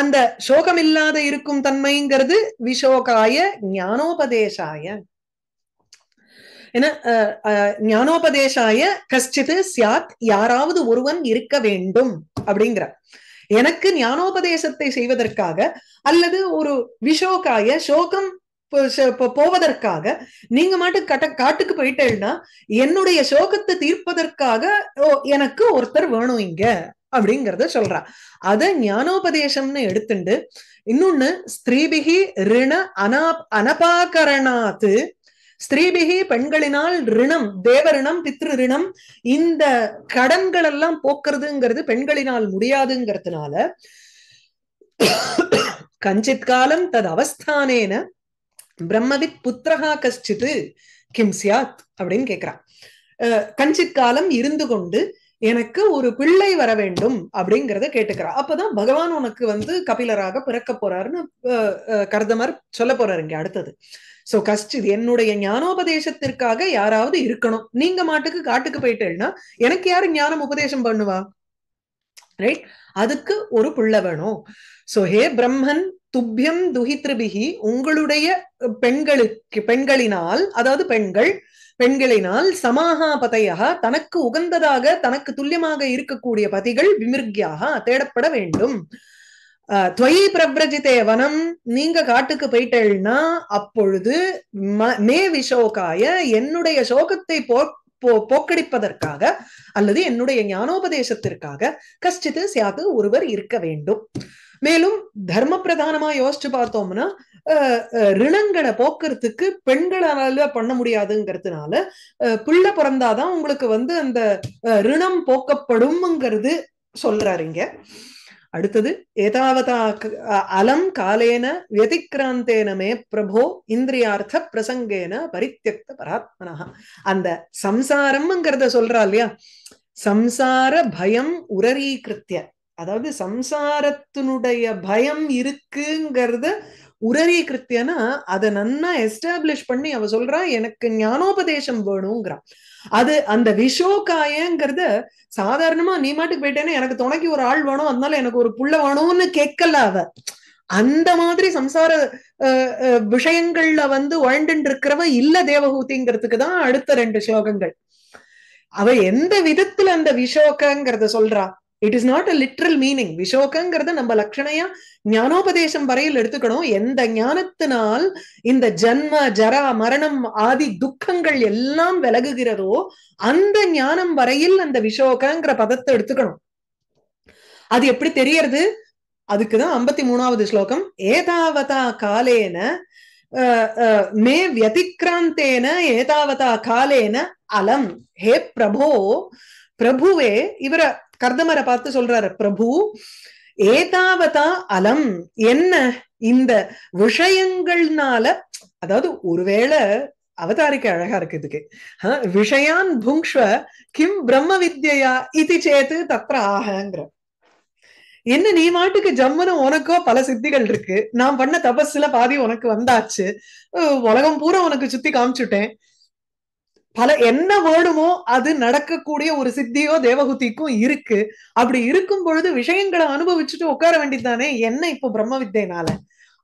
அந்த சோகம் இல்லாத இருக்கும் தன்மைங்கிறது விஷோகாய ஞானோபதேசாய என்ன ஞானோபதேசாய கஷ்டித் சியாத் யாராவது ஒருவன் இருக்க வேண்டும் அப்படிங்கிற எனக்கு ஞானோபதேசத்தை செய்வதற்காக அல்லது ஒரு விஷோகாய சோகம் போவதற்காக நீங்க மட்டும் கட்ட காட்டுக்கு போயிட்டேன்னா என்னுடைய சோகத்தை தீர்ப்பதற்காக எனக்கு ஒருத்தர் வேணும் இங்க அப்படிங்கறத சொல்றா அத ஞானோபதேசம்னு எடுத்துண்டு இன்னொன்னு ஸ்திரீபிகி ரிண அனா அனபாகரணாத்து ஸ்திரீபிகி பெண்களினால் ரிணம் தேவரிணம் பித்ரு ரிணம் இந்த கடன்கள் எல்லாம் போக்குறதுங்கிறது பெண்களினால் முடியாதுங்கிறதுனால கஞ்சித் காலம் தது அவஸ்தானேன பிரம்மவித் புத்திரகா கஷ்டித்து கிம் சியாத் அப்படின்னு கேட்கிறான் கஞ்சி காலம் இருந்து கொண்டு எனக்கு ஒரு பிள்ளை வர வேண்டும் அப்படிங்கிறத கேட்டுக்கிறா அப்பதான் பகவான் உனக்கு வந்து கபிலராக பிறக்க போறாருன்னு கருதமர் சொல்ல போறாரு இங்க அடுத்தது சோ கஷ்டி என்னுடைய ஞானோபதேசத்திற்காக யாராவது இருக்கணும் நீங்க மாட்டுக்கு காட்டுக்கு போயிட்டேன்னா எனக்கு யாரு ஞானம் உபதேசம் பண்ணுவா ரைட் அதுக்கு ஒரு புள்ள வேணும் சோ ஹே பிரம்மன் துப்பியம் துஹித்ருபிகி உங்களுடைய பெண்களுக்கு பெண்களினால் அதாவது பெண்கள் பெண்களினால் சமாகா பதையாக தனக்கு உகந்ததாக தனக்கு துல்லியமாக இருக்கக்கூடிய பதிகள் விமிர்கியாக தேடப்பட வேண்டும் துவை பிரபிரஜிதே வனம் நீங்க காட்டுக்கு போயிட்டேன்னா அப்பொழுது மே விஷோகாய என்னுடைய சோகத்தை போ போக்கடிப்பதற்காக அல்லது என்னுடைய ஞானோபதேசத்திற்காக கஷ்டித்து சியாது ஒருவர் இருக்க வேண்டும் மேலும் தர்ம பிரதானமா யோசிச்சு பார்த்தோம்னா ரிணங்களை போக்குறதுக்கு பெண்களால பண்ண முடியாதுங்கிறதுனால பிள்ளை பிறந்தாதான் உங்களுக்கு வந்து அந்த ரிணம் போக்கப்படும்ங்கிறது சொல்றாருங்க அடுத்தது ஏதாவதா அலம் காலேன வெதிக்ராந்தேனமே பிரபோ இந்திரியார்த்த பிரசங்கேன பரித்தியக்த பராத்மனா அந்த சம்சாரம்ங்கிறத சொல்றா இல்லையா சம்சார பயம் உரரீகிருத்திய அதாவது சம்சாரத்தினுடைய பயம் இருக்குங்கிறத கிருத்தியனா அதை நன்னா எஸ்டாப்ளிஷ் பண்ணி அவ சொல்றா எனக்கு ஞானோபதேசம் வேணுங்கிறான் அது அந்த விஷோகாயங்கிறத சாதாரணமா நீ மாட்டுக்கு போயிட்டேன்னா எனக்கு துணைக்கு ஒரு ஆள் வேணும் அதனால எனக்கு ஒரு புள்ள வேணும்னு கேட்கல அவ அந்த மாதிரி சம்சார விஷயங்கள்ல வந்து வாழ்ந்துட்டு இருக்கிறவ இல்ல தேவகூதிங்கிறதுக்கு தான் அடுத்த ரெண்டு ஸ்லோகங்கள் அவ எந்த விதத்துல அந்த விஷோகங்கிறத சொல்றா it is not a literal meaning விஷோகங்கிறத நம்ம லட்சணையா ஞானோபதேசம் வரையில் எடுத்துக்கணும் எந்த ஞானத்தினால் இந்த ஜன்ம ஜரா மரணம் ஆதி துக்கங்கள் எல்லாம் விலகுகிறதோ அந்த ஞானம் வரையில் அந்த விஷோகங்கிற பதத்தை எடுத்துக்கணும் அது எப்படி தெரியறது அதுக்குதான் ஐம்பத்தி மூணாவது ஸ்லோகம் ஏதாவதா காலேன மே வியதிக்ராந்தேன ஏதாவதா காலேன அலம் ஹே பிரபோ பிரபுவே இவரை கர்தமரை பார்த்து சொல்றாரு பிரபு ஏதாவதா அலம் என்ன இந்த விஷயங்கள்னால அதாவது ஒருவேளை அவதாரிக்க அழகா இருக்கு இதுக்கு விஷயான் புங்ஷ்வ கிம் பிரம்ம வித்யா இது சேத்து தத்ர ஆகங்கிற என்ன நீ மாட்டுக்கு ஜம்முனும் உனக்கோ பல சித்திகள் இருக்கு நான் பண்ண தபஸ்ல பாதி உனக்கு வந்தாச்சு உலகம் பூரா உனக்கு சுத்தி காமிச்சுட்டேன் பல என்ன வேணுமோ அது நடக்கக்கூடிய ஒரு சித்தியோ தேவகுதிக்கும் இருக்கு அப்படி இருக்கும் பொழுது விஷயங்களை அனுபவிச்சுட்டு உட்கார வேண்டியதானே என்ன இப்ப பிரம்ம வித்தைனால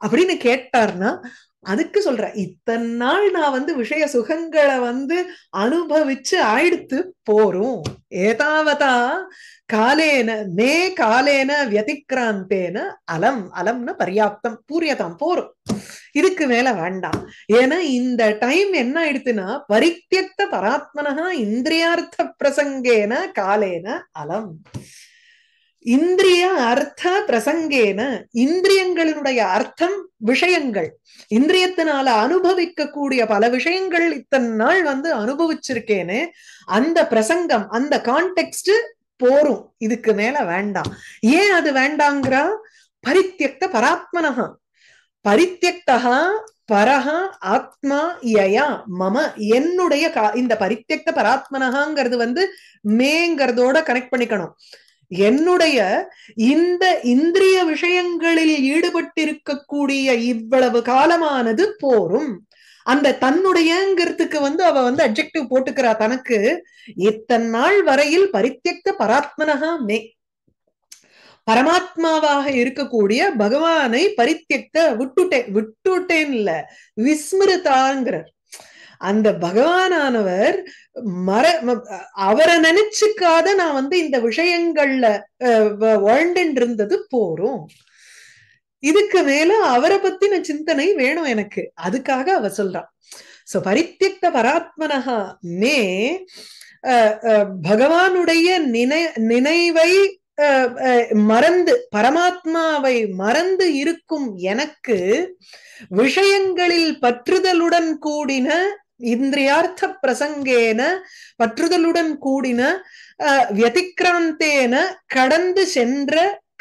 அப்படின்னு கேட்டார்னா அதுக்கு சொல்ற இத்தனை நாள் நான் வந்து விஷய சுகங்களை வந்து அனுபவிச்சு ஆயிடுத்து போறோம் ஏதாவதா காலேன மே காலேன வியதிக்கிராந்தேன அலம் அலம்னு பரியாப்தம் பூரியதாம் போறோம் இதுக்கு மேல வேண்டாம் ஏன்னா இந்த டைம் என்ன ஆயிடுத்துன்னா பரித்தியக்த பராத்மனா இந்திரியார்த்த பிரசங்கேன காலேன அலம் இந்திரிய அர்த்த பிரசங்கேன இந்திரியங்களினுடைய அர்த்தம் விஷயங்கள் இந்திரியத்தினால அனுபவிக்க கூடிய பல விஷயங்கள் இத்தனை நாள் வந்து அனுபவிச்சிருக்கேன்னு அந்த பிரசங்கம் அந்த கான்டெக்ட் போரும் இதுக்கு மேல வேண்டாம் ஏன் அது வேண்டாங்கிறா பரித்தியக்த பராத்மனகா பரித்தியக்தகா பரஹா ஆத்மா யயா மம என்னுடைய இந்த பரித்தியக்த பராத்மனகாங்கிறது வந்து மேங்கிறதோட கனெக்ட் பண்ணிக்கணும் என்னுடைய இந்த இந்திரிய விஷயங்களில் ஈடுபட்டிருக்கக்கூடிய இவ்வளவு காலமானது போரும் அந்த தன்னுடையங்கிறதுக்கு வந்து அவ வந்து அப்ஜெக்டிவ் போட்டுக்கிறா தனக்கு இத்தன் நாள் வரையில் பரித்தியக்த பராத்மனகா மே பரமாத்மாவாக இருக்கக்கூடிய பகவானை பரித்தியக்த விட்டுட்டேன் விட்டுட்டேன் இல்ல விஸ்மிருதாங்கிறார் அந்த பகவானானவர் மர அவரை நினைச்சுக்காத நான் வந்து இந்த விஷயங்கள்ல வாழ்ந்துட்டு இருந்தது போறோம் இதுக்கு மேல அவரை பத்தின சிந்தனை வேணும் எனக்கு அதுக்காக அவ சொல்றான் சோ பரித்தியக்த பராத்மனஹா மே பகவானுடைய நினை நினைவை மறந்து பரமாத்மாவை மறந்து இருக்கும் எனக்கு விஷயங்களில் பற்றுதலுடன் கூடின இந்திரியார்த்த பிரசங்கேன பற்றுதலுடன் கூடின வியதிக்கிராந்தேன கடந்து சென்ற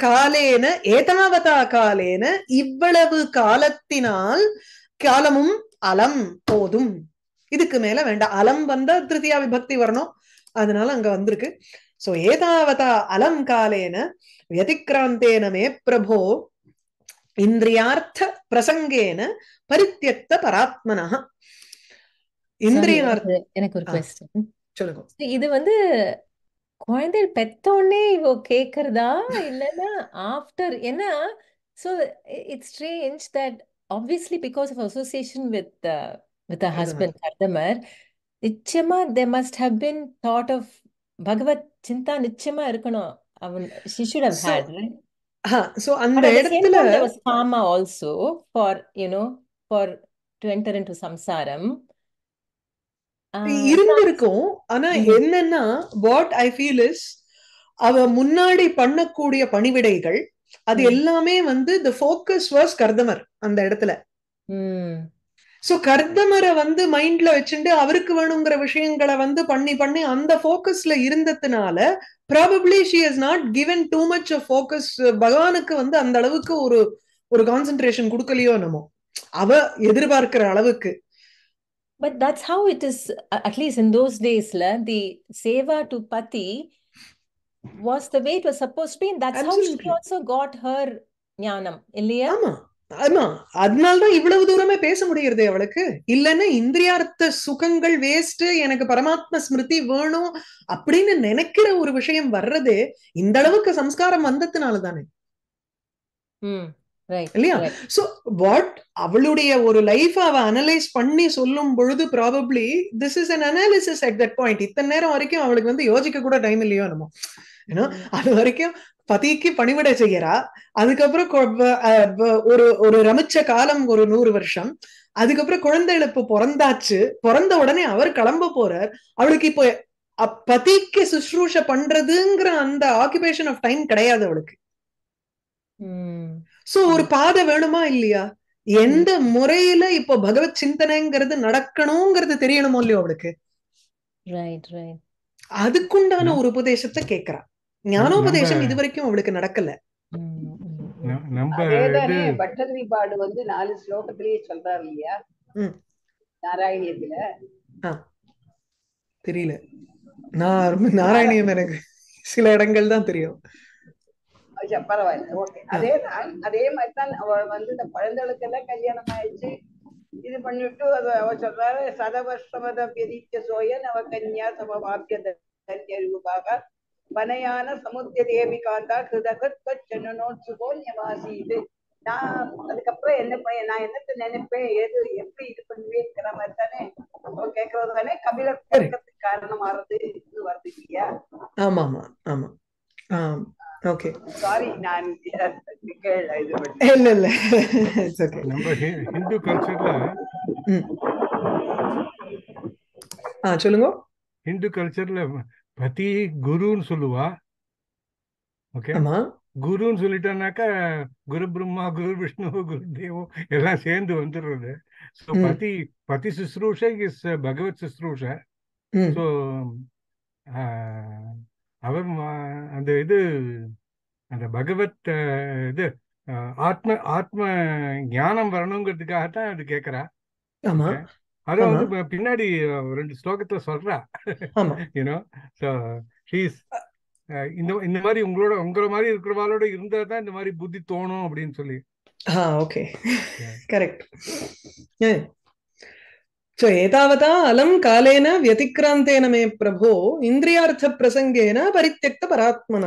காலேன ஏதாவதா காலேன இவ்வளவு காலத்தினால் காலமும் அலம் போதும் இதுக்கு மேல வேண்டாம் அலம் வந்தா திருத்தியா விபக்தி வரணும் அதனால அங்க வந்திருக்கு சோ एतावता அலங்காலேன வியதிக்கிராந்தேன மே பிரபோ இந்திரியார்த்த பிரசங்கேன பரித்தியத்த பராத்மனா இந்திரியார்த்த எனக்கு ஒரு கொஸ்டின் சொல்லுங்க இது வந்து குழந்தைகள் பெத்தோடனே இவ கேக்குறதா இல்லைன்னா ஆஃப்டர் ஏன்னா so it's strange that obviously because of association with with husband Kardamar நிச்சயமா they must have been thought of பகவத் சிந்தா நிச்சயமா இருக்கணும் அவன் she should have அந்த இடத்துல ஃபார்மா also for you know for to for into சம்சாரம் uh, இருந்திருக்கும் ஆனா என்னன்னா வாட் ஐ ஃபீல் இஸ் அவ முன்னாடி பண்ணக்கூடிய பணிவிடைகள் அது எல்லாமே வந்து தி ஃபோக்கஸ் வாஸ் கர்தமர் அந்த இடத்துல சோ கர்தமரை வந்து மைண்ட்ல வச்சுட்டு அவருக்கு வேணுங்கிற விஷயங்களை வந்து பண்ணி பண்ணி அந்த போக்கஸ்ல இருந்ததுனால probably she is not given too much focus பகவானுக்கு வந்து அந்த அளவுக்கு ஒரு ஒரு கான்சென்ட்ரேஷன் கொடுக்கலையோ என்னமோ அவ எதிர்பார்க்கிற அளவுக்கு but that's how it is at least in those டேஸ்ல தி சேவா டு பத்தி was the way it suppose to that's how she also got her ஞானம் இல்லையா ஆமா ஆமா அதனால்தான் இவ்வளவு தூரமே பேச முடியறது அவளுக்கு இல்லைன்னா இந்திரியார்த்த சுகங்கள் வேஸ்ட் எனக்கு பரமாத்ம ஸ்மிருதி வேணும் அப்படின்னு நினைக்கிற ஒரு விஷயம் வர்றது இந்த அளவுக்கு சம்ஸ்காரம் வந்ததுனால தானே இல்லையா சோ வாட் அவளுடைய ஒரு லைஃப் அவ அனலைஸ் பண்ணி சொல்லும் பொழுது probably this is an analysis at that point இத்தனை நேரம் வரைக்கும் அவளுக்கு வந்து யோசிக்க கூட டைம் இல்லையோ நம்ம ஏன்னா அது வரைக்கும் பதிக்கு பணிவிட செய்யறா அதுக்கப்புறம் ஒரு ஒரு ரமிச்ச காலம் ஒரு நூறு வருஷம் அதுக்கப்புறம் குழந்தை இழப்பு பிறந்தாச்சு பிறந்த உடனே அவர் கிளம்ப போறார் அவளுக்கு இப்போ பதிக்கு சுஷ்ரூஷ பண்றதுங்கிற அந்த ஆக்குபேஷன் ஆஃப் டைம் கிடையாது அவளுக்கு சோ ஒரு பாதை வேணுமா இல்லையா எந்த முறையில இப்போ பகவத் சிந்தனைங்கிறது நடக்கணுங்கிறது தெரியணுமோ இல்லையோ அவளுக்கு அதுக்குண்டான ஒரு உபதேசத்தை கேக்குறான் ஞானோபதேசம் இதுவரைக்கும் அவளுக்கு நடக்கல பாடு வந்து நாலு ஸ்லோகத்திலேயே சொல்றாரு இல்லையா நாராயணியத்துல தெரியல நான் நாராயணியம் எனக்கு சில இடங்கள் தான் தெரியும் பரவாயில்ல ஓகே அதே அதே மாதிரி தான் அவ வந்து இந்த குழந்தைகளுக்கெல்லாம் கல்யாணம் ஆயிடுச்சு இது பண்ணிட்டு அவ சொல்றாரு சதவர்ஷமத பெரிய சோயன் அவ கன்யா சம சமவாக்கிய தன்யருவாக வனையான சமுத்திய தேவி காந்தா கிருதகோத்சனோத்சுகோன்யமாசீது நான் அதுக்கப்புறம் என்ன நான் என்னத்த நினைப்பேன் எது எப்படி இது பண்ணுவேங்கிற மாதிரி தானே கேட்கறது தானே கபிலர் இருக்கிறதுக்கு இது வருது இல்லையா ஆமா ஆமா ஆமா ஓகே சாரி நான் சொல்லுங்க ஹிந்து கல்ச்சர்ல பிரதி குருன்னு சொல்லுவா ஓகே குருன்னு சொல்லிட்டோம்னாக்கா குரு பிரம்மா குரு விஷ்ணு குரு தேவோ எல்லாம் சேர்ந்து வந்துடுறது ஸோ பதி பதி சுஸ்ரூஷை இஸ் பகவத் சுஸ்ரூஷை ஸோ அவர் அந்த இது அந்த பகவத் இது ஆத்ம ஆத்ம ஞானம் வரணுங்கிறதுக்காகத்தான் அது கேட்குறா அது பின்னாடி ரெண்டு ஸ்லோகத்துல சொல்றா யூனோ ஸோ ஷீஸ் இந்த இந்த மாதிரி உங்களோட உங்கள மாதிரி இருக்கிறவாளோட இருந்தா தான் இந்த மாதிரி புத்தி தோணும் அப்படின்னு சொல்லி ஓகே கரெக்ட் సో ఏతావతా అలం కాలేన వ్యతిక్రాంతేన మే ప్రభో ఇంద్రియార్థ ప్రసంగేన పరిత్యక్త పరాత్మన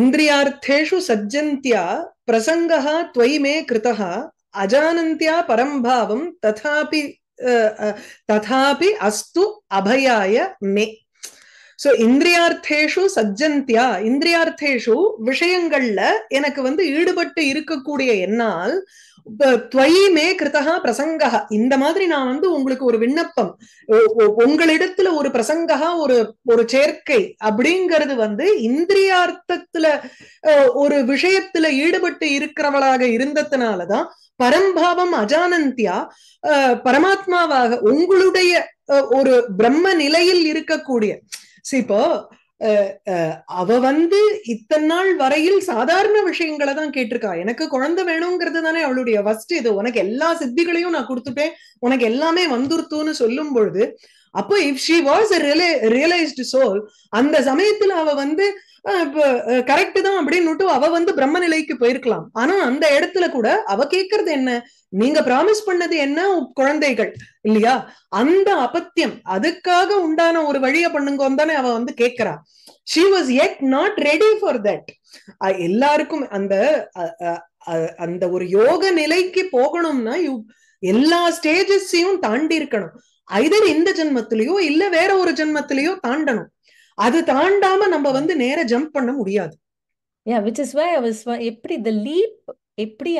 ఇంద్రియార్థేషు సజ్జంత్యా ప్రసంగ త్వయి మే அஜானந்தியா பரம்பாவம் పరం ததாபி அஸ்து அபயாய மே சோ இந்திரியார்த்தேஷு சஜ்ஜந்தியா இந்திரியார்த்தேஷு விஷயங்கள்ல எனக்கு வந்து ஈடுபட்டு இருக்கக்கூடிய என்னால் மே கிருத்தகா பிரசங்கா இந்த மாதிரி நான் வந்து உங்களுக்கு ஒரு விண்ணப்பம் உங்களிடத்துல ஒரு பிரசங்கா ஒரு ஒரு சேர்க்கை அப்படிங்கிறது வந்து இந்திரியார்த்தத்துல ஒரு விஷயத்துல ஈடுபட்டு இருக்கிறவளாக இருந்ததுனாலதான் பரம்பாவம் அஜானந்தியா பரமாத்மாவாக உங்களுடைய ஒரு பிரம்ம நிலையில் இருக்கக்கூடிய இப்போ அவ வந்து இத்தனை நாள் வரையில் சாதாரண விஷயங்களை தான் கேட்டிருக்கா எனக்கு குழந்தை வேணுங்கிறது தானே அவளுடைய ஃபர்ஸ்ட் இது உனக்கு எல்லா சித்திகளையும் நான் கொடுத்துட்டேன் உனக்கு எல்லாமே வந்துருத்துன்னு சொல்லும் பொழுது அப்போ if she was realised soul அந்த சமயத்துல அவ வந்து கரெக்ட் தான் அப்படின்னு அவ வந்து பிரம்ம நிலைக்கு போயிருக்கலாம் ஆனா அந்த இடத்துல கூட அவ கேக்குறது என்ன நீங்க ப்ராமிஸ் பண்ணது என்ன குழந்தைகள் இல்லையா அந்த அபத்தியம் அதுக்காக உண்டான ஒரு வழிய பண்ணுங்க தானே அவ வந்து கேக்குறா she was yet not ready for that எல்லாருக்கும் அந்த அந்த ஒரு யோக நிலைக்கு போகணும்னா எல்லா ஸ்டேஜஸையும் தாண்டி இருக்கணும் ஐதர் இந்த ஜென்மத்திலயோ இல்ல வேற ஒரு ஜென்மத்திலயோ தாண்டணும் அது தாண்டாம நம்ம வந்து நேர ஜம்ப் பண்ண முடியாது yeah which is why I was எப்படி தி லீப் எப்படி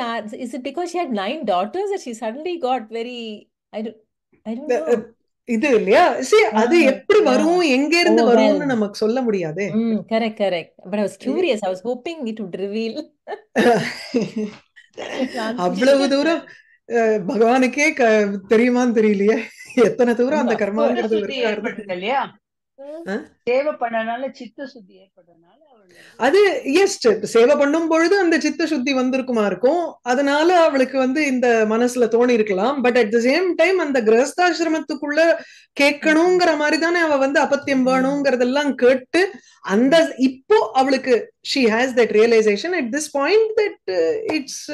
is it because she had nine daughters she suddenly got very I don't I don't இது இல்லையா சரி அது mm-hmm. எப்படி வரும் எங்க இருந்து oh, வரும்னு நமக்கு சொல்ல முடியாது correct correct but I was curious I was hoping it would reveal அவ்வளவு தூரம் பகவானுக்கே தெரியுமான்னு தெரியலையே எத்தனை தூரம் அந்த கர்மாங்கிறது இல்லையா சேவை அது சேவை பண்ணும் பொழுது அந்த சித்த சுத்தி வந்திருக்குமா இருக்கும் அதனால அவளுக்கு வந்து இந்த மனசுல தோணி இருக்கலாம் but at the same time அந்த கிரஸ்தாசிரமத்துக்குள்ள கேட்கணுங்கிற மாதிரிதானே தானே அவ வந்து அபத்தியம் வேணுங்கிறதெல்லாம் கேட்டு அந்த இப்போ அவளுக்கு she has that realisation at this point that it's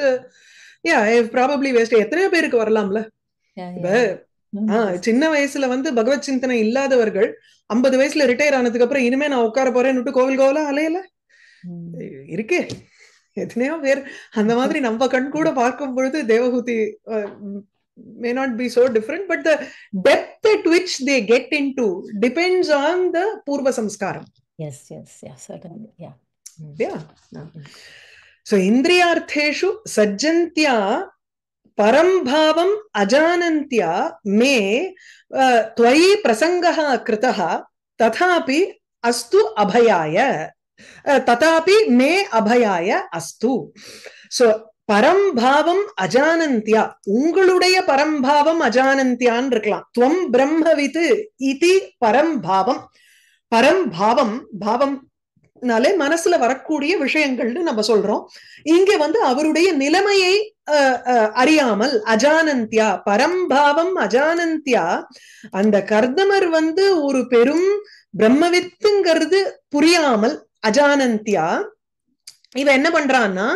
yeah probably waste எத்தனையோ பேருக்கு வரலாம்ல சின்ன வயசுல வந்து பகவத் சிந்தனை இல்லாதவர்கள் ஐம்பது வயசுல ரிட்டையர் ஆனதுக்கு அப்புறம் இனிமே நான் உட்கார போறேன்னு கோவில் கோவிலா அலையல இருக்கே எத்தனையோ பேர் அந்த மாதிரி நம்ம கண் கூட பார்க்கும் பொழுது தேவகுதி may not be so different but the depth at which they get into depends on the பூர்வ சம்ஸ்காரம் yes yes yeah certainly yeah yeah so இந்திரியார்த்தேஷு சஜ்ஜந்தியா परं भावम् अजानन्त्या मे त्वयि प्रसङ्गः कृतः तथापि अस्तु अभयाय तथापि मे அபயாய அஸ்து சோ பரம்பாவம் அஜானந்தியா உங்களுடைய பரம்பாவம் அஜானந்தியான்னு இருக்கலாம் துவம் பிரம்மவித்து இது பரம்பாவம் பரம்பாவம் பாவம் நாலே மனசுல வரக்கூடிய விஷயங்கள்னு நம்ம சொல்றோம் இங்க வந்து அவருடைய நிலைமையை அறியாமல் அஜானந்தியா பரம்பாவம் அஜானந்தியா அந்த கர்தமர் வந்து ஒரு பெரும் பிரம்மவித்துங்கிறது புரியாமல் அஜானந்தியா இவ என்ன பண்றான்னா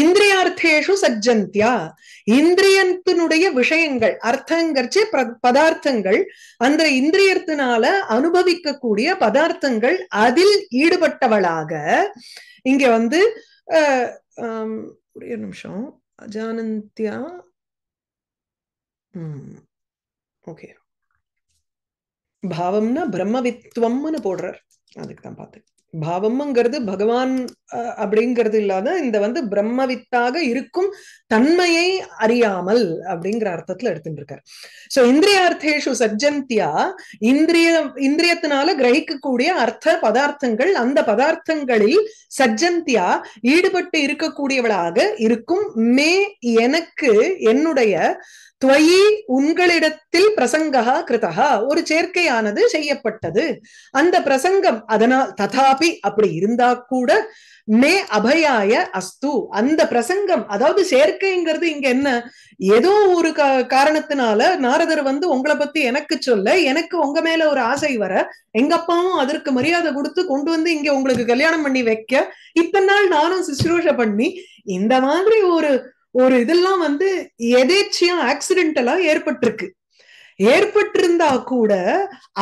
இந்திரியார்த்தேஷு சஜ்ஜந்தியா இந்திரியத்தினுடைய விஷயங்கள் அர்த்தங்கர்ச்சே பதார்த்தங்கள் அந்த இந்திரியத்தினால அனுபவிக்கக்கூடிய பதார்த்தங்கள் அதில் ஈடுபட்டவளாக இங்க வந்து ஒரே நிமிஷம் அஜானந்தியா ஓகே பாவம்னா பிரம்மவித்வம்னு போடுறார் அதுக்கு தான் பார்த்தேன் பாவம்ங்கிறது பகவான் அப்படிங்கிறது இல்லாத இந்த வந்து பிரம்மவித்தாக இருக்கும் தன்மையை அறியாமல் அப்படிங்கிற அர்த்தத்துல எடுத்துட்டு இருக்காரு சோ இந்திரியார்த்தேஷு சஜ்ஜந்தியா இந்திரிய இந்திரியத்தினால கிரகிக்கக்கூடிய அர்த்த பதார்த்தங்கள் அந்த பதார்த்தங்களில் சஜ்ஜந்தியா ஈடுபட்டு இருக்கக்கூடியவளாக இருக்கும் மே எனக்கு என்னுடைய துவயி உங்களிடத்தில் பிரசங்கா கிருதா ஒரு சேர்க்கையானது செய்யப்பட்டது அந்த பிரசங்கம் அதனால் ததாபி அப்படி இருந்தா கூட மே அபயாய அஸ்து அந்த பிரசங்கம் அதாவது சேர்க்கைங்கிறது இங்க என்ன ஏதோ ஒரு காரணத்தினால நாரதர் வந்து உங்களை பத்தி எனக்கு சொல்ல எனக்கு உங்க மேல ஒரு ஆசை வர எங்க அப்பாவும் அதற்கு மரியாதை கொடுத்து கொண்டு வந்து இங்க உங்களுக்கு கல்யாணம் பண்ணி வைக்க இத்தனை நாள் நானும் சுசுரூஷ பண்ணி இந்த மாதிரி ஒரு ஒரு இதெல்லாம் வந்து எதேச்சியா ஆக்சிடென்டலா ஏற்பட்டிருக்கு ஏற்பட்டிருந்தா கூட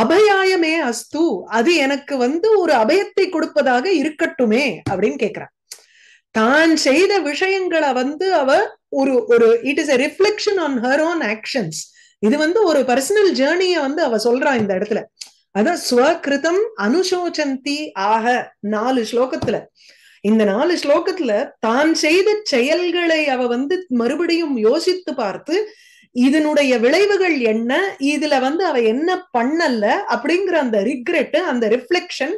அபயாயமே அஸ்து அது எனக்கு வந்து ஒரு அபயத்தை கொடுப்பதாக இருக்கட்டுமே அப்படின்னு கேக்குறா தான் செய்த விஷயங்களை வந்து அவ ஒரு ஒரு it is a reflection on her own actions இது வந்து ஒரு பர்சனல் ஜேர்னிய வந்து அவ சொல்றா இந்த இடத்துல அதான் ஸ்வகிருதம் அனுசோச்சந்தி ஆக நாலு ஸ்லோகத்துல இந்த நாலு ஸ்லோகத்துல தான் செய்த செயல்களை அவ வந்து மறுபடியும் யோசித்து பார்த்து இதனுடைய விளைவுகள் என்ன இதுல வந்து அவ என்ன பண்ணல அப்படிங்கிற அந்த ரிக்ரெட் அந்த ரிஃப்ளெக்ஷன்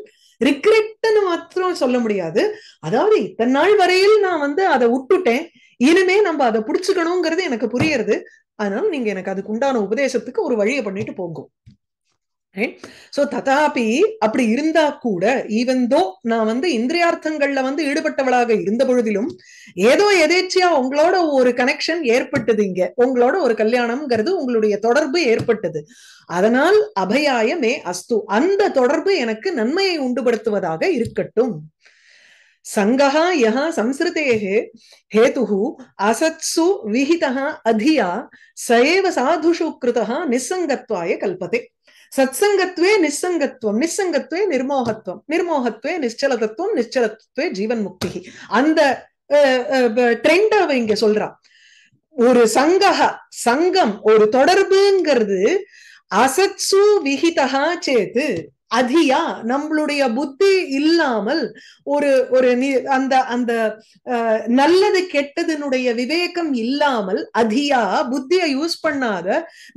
ரிக்ரெட்னு மாத்திரம் சொல்ல முடியாது அதாவது இத்தனை நாள் வரையில் நான் வந்து அதை விட்டுட்டேன் இனிமே நம்ம அதை புடிச்சுக்கணுங்கிறது எனக்கு புரியறது அதனால நீங்க எனக்கு அதுக்கு உண்டான உபதேசத்துக்கு ஒரு வழியை பண்ணிட்டு போங்க சோ ததாபி அப்படி இருந்தா கூட ஈவன் தோ நான் வந்து இந்திரியார்த்தங்கள்ல வந்து ஈடுபட்டவளாக இருந்த பொழுதிலும் ஏதோ எதேச்சியா உங்களோட ஒரு கனெக்ஷன் ஏற்பட்டது இங்க உங்களோட ஒரு கல்யாணம்ங்கிறது உங்களுடைய தொடர்பு ஏற்பட்டது அதனால் அபயாயமே அஸ்து அந்த தொடர்பு எனக்கு நன்மையை உண்டுபடுத்துவதாக இருக்கட்டும் சங்கஹா யஹா சம்ஸ்ருதேஹே ஹேதுஹு அசத்சு விஹிதா அதியா சயேவ சாதுஷு கிருதா நிசங்கத்வாய கல்பதே சத்சங்கத்வே நிசங்கத்துவம் நிசங்கத்துவே நிர்மோகத்துவம் நிர்மோகத்துவே நிச்சலதத்துவம் நிச்சலத்துவே ஜீவன் முக்தி அந்த ட்ரெண்ட் அவ இங்க சொல்றான் ஒரு சங்கக சங்கம் ஒரு தொடர்புங்கிறது அசத்சு விகிதா சேது அதியா நம்மளுடைய புத்தி இல்லாமல் ஒரு ஒரு அந்த அந்த நல்லது கெட்டதுனுடைய விவேகம் இல்லாமல் அதியா புத்தியை யூஸ் பண்ணாத